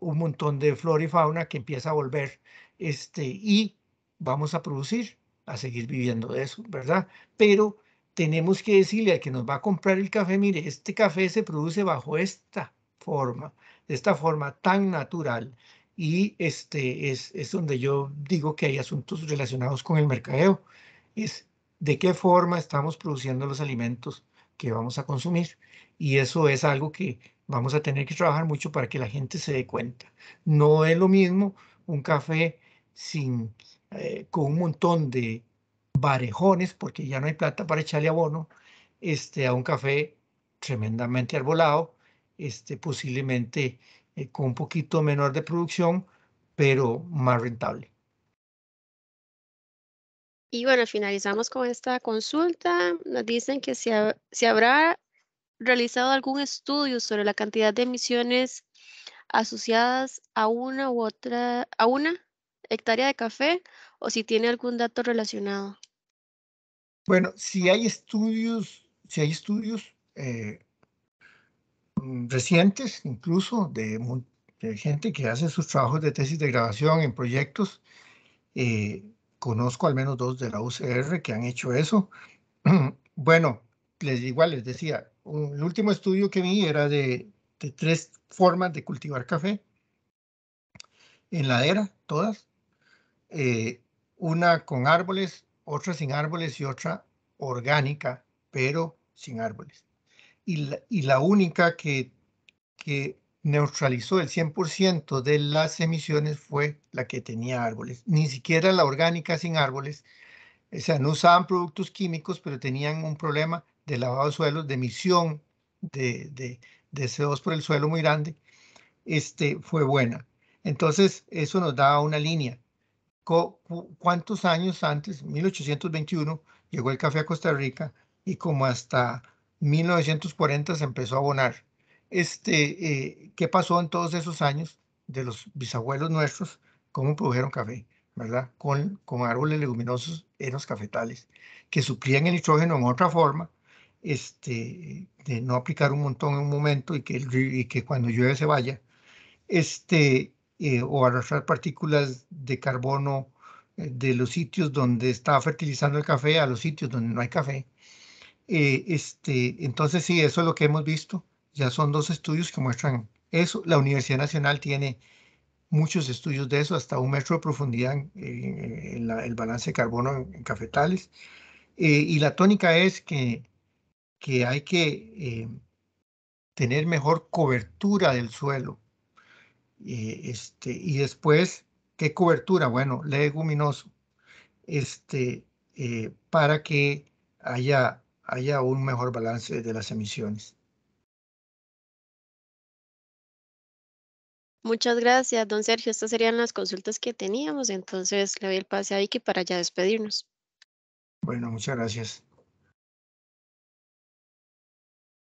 un montón de flora y fauna que empieza a volver este, y vamos a producir, a seguir viviendo de eso, ¿verdad? Pero tenemos que decirle al que nos va a comprar el café, mire, este café se produce bajo esta forma, de esta forma tan natural. Y este es, es donde yo digo que hay asuntos relacionados con el mercadeo. Es de qué forma estamos produciendo los alimentos, que vamos a consumir. Y eso es algo que vamos a tener que trabajar mucho para que la gente se dé cuenta. No es lo mismo un café sin, eh, con un montón de varejones, porque ya no hay plata para echarle abono, este, a un café tremendamente arbolado, este, posiblemente eh, con un poquito menor de producción, pero más rentable. Y bueno, finalizamos con esta consulta. Nos dicen que si se habrá realizado algún estudio sobre la cantidad de emisiones asociadas a una u otra, a una hectárea de café o si tiene algún dato relacionado. Bueno, si hay estudios, si hay estudios eh, mm, recientes, incluso de, gente que hace sus trabajos de tesis de grabación en proyectos, eh, conozco al menos dos de la UCR que han hecho eso. [CLEARS THROAT] Bueno, les igual les decía, el último estudio que vi era de, de, tres formas de cultivar café en ladera, todas. Eh, una con árboles, otra sin árboles y otra orgánica, pero sin árboles. Y la, y la única que, que neutralizó el 100% de las emisiones fue la que tenía árboles. Ni siquiera la orgánica sin árboles. O sea, no usaban productos químicos, pero tenían un problema de lavado de suelos, de emisión de, de, CO2 por el suelo muy grande. Este, fue buena. Entonces, eso nos da una línea. ¿Cuántos años antes, 1821, llegó el café a Costa Rica y como hasta 1940 se empezó a abonar? este, eh, qué pasó en todos esos años de los bisabuelos nuestros, cómo produjeron café, ¿verdad? Con, con árboles leguminosos en los cafetales, que suplían el nitrógeno en otra forma, este, de no aplicar un montón en un momento y que, y que cuando llueve se vaya, este, eh, o arrastrar partículas de carbono eh, de los sitios donde estaba fertilizando el café a los sitios donde no hay café. este, entonces sí, eso es lo que hemos visto ya son dos estudios que muestran eso. La Universidad Nacional tiene muchos estudios de eso, hasta un metro de profundidad en, eh, el balance de carbono en, cafetales. Eh, y la tónica es que, que hay que eh, tener mejor cobertura del suelo. este, y después, ¿qué cobertura? Bueno, leguminoso, este, para que haya, haya un mejor balance de las emisiones. Muchas gracias, don Sergio. Estas serían las consultas que teníamos, entonces le doy el pase a Vicky para ya despedirnos. Bueno, muchas gracias.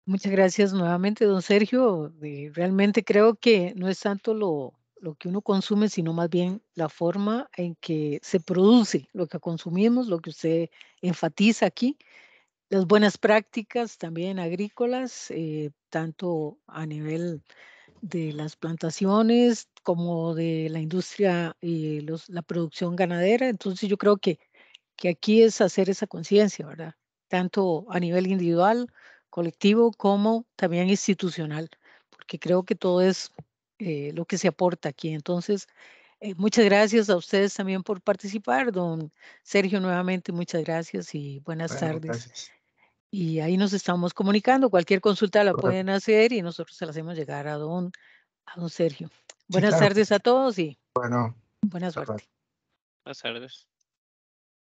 Muchas gracias nuevamente, don Sergio. Eh, realmente creo que no es tanto lo, lo que uno consume, sino más bien la forma en que se produce lo que consumimos, lo que usted enfatiza aquí, las buenas prácticas también agrícolas, eh, tanto a nivel de las plantaciones como de la industria y los, la producción ganadera. Entonces yo creo que, que aquí es hacer esa conciencia, ¿verdad? Tanto a nivel individual, colectivo, como también institucional, porque creo que todo es eh, lo que se aporta aquí. Entonces, eh, muchas gracias a ustedes también por participar. Don Sergio, nuevamente, muchas gracias y buenas tardes. Y ahí nos estamos comunicando. Cualquier consulta la pueden hacer y nosotros se la hacemos llegar a don, a don Sergio. Buenas tardes a todos y bueno, Buenas suerte. Buenas tardes.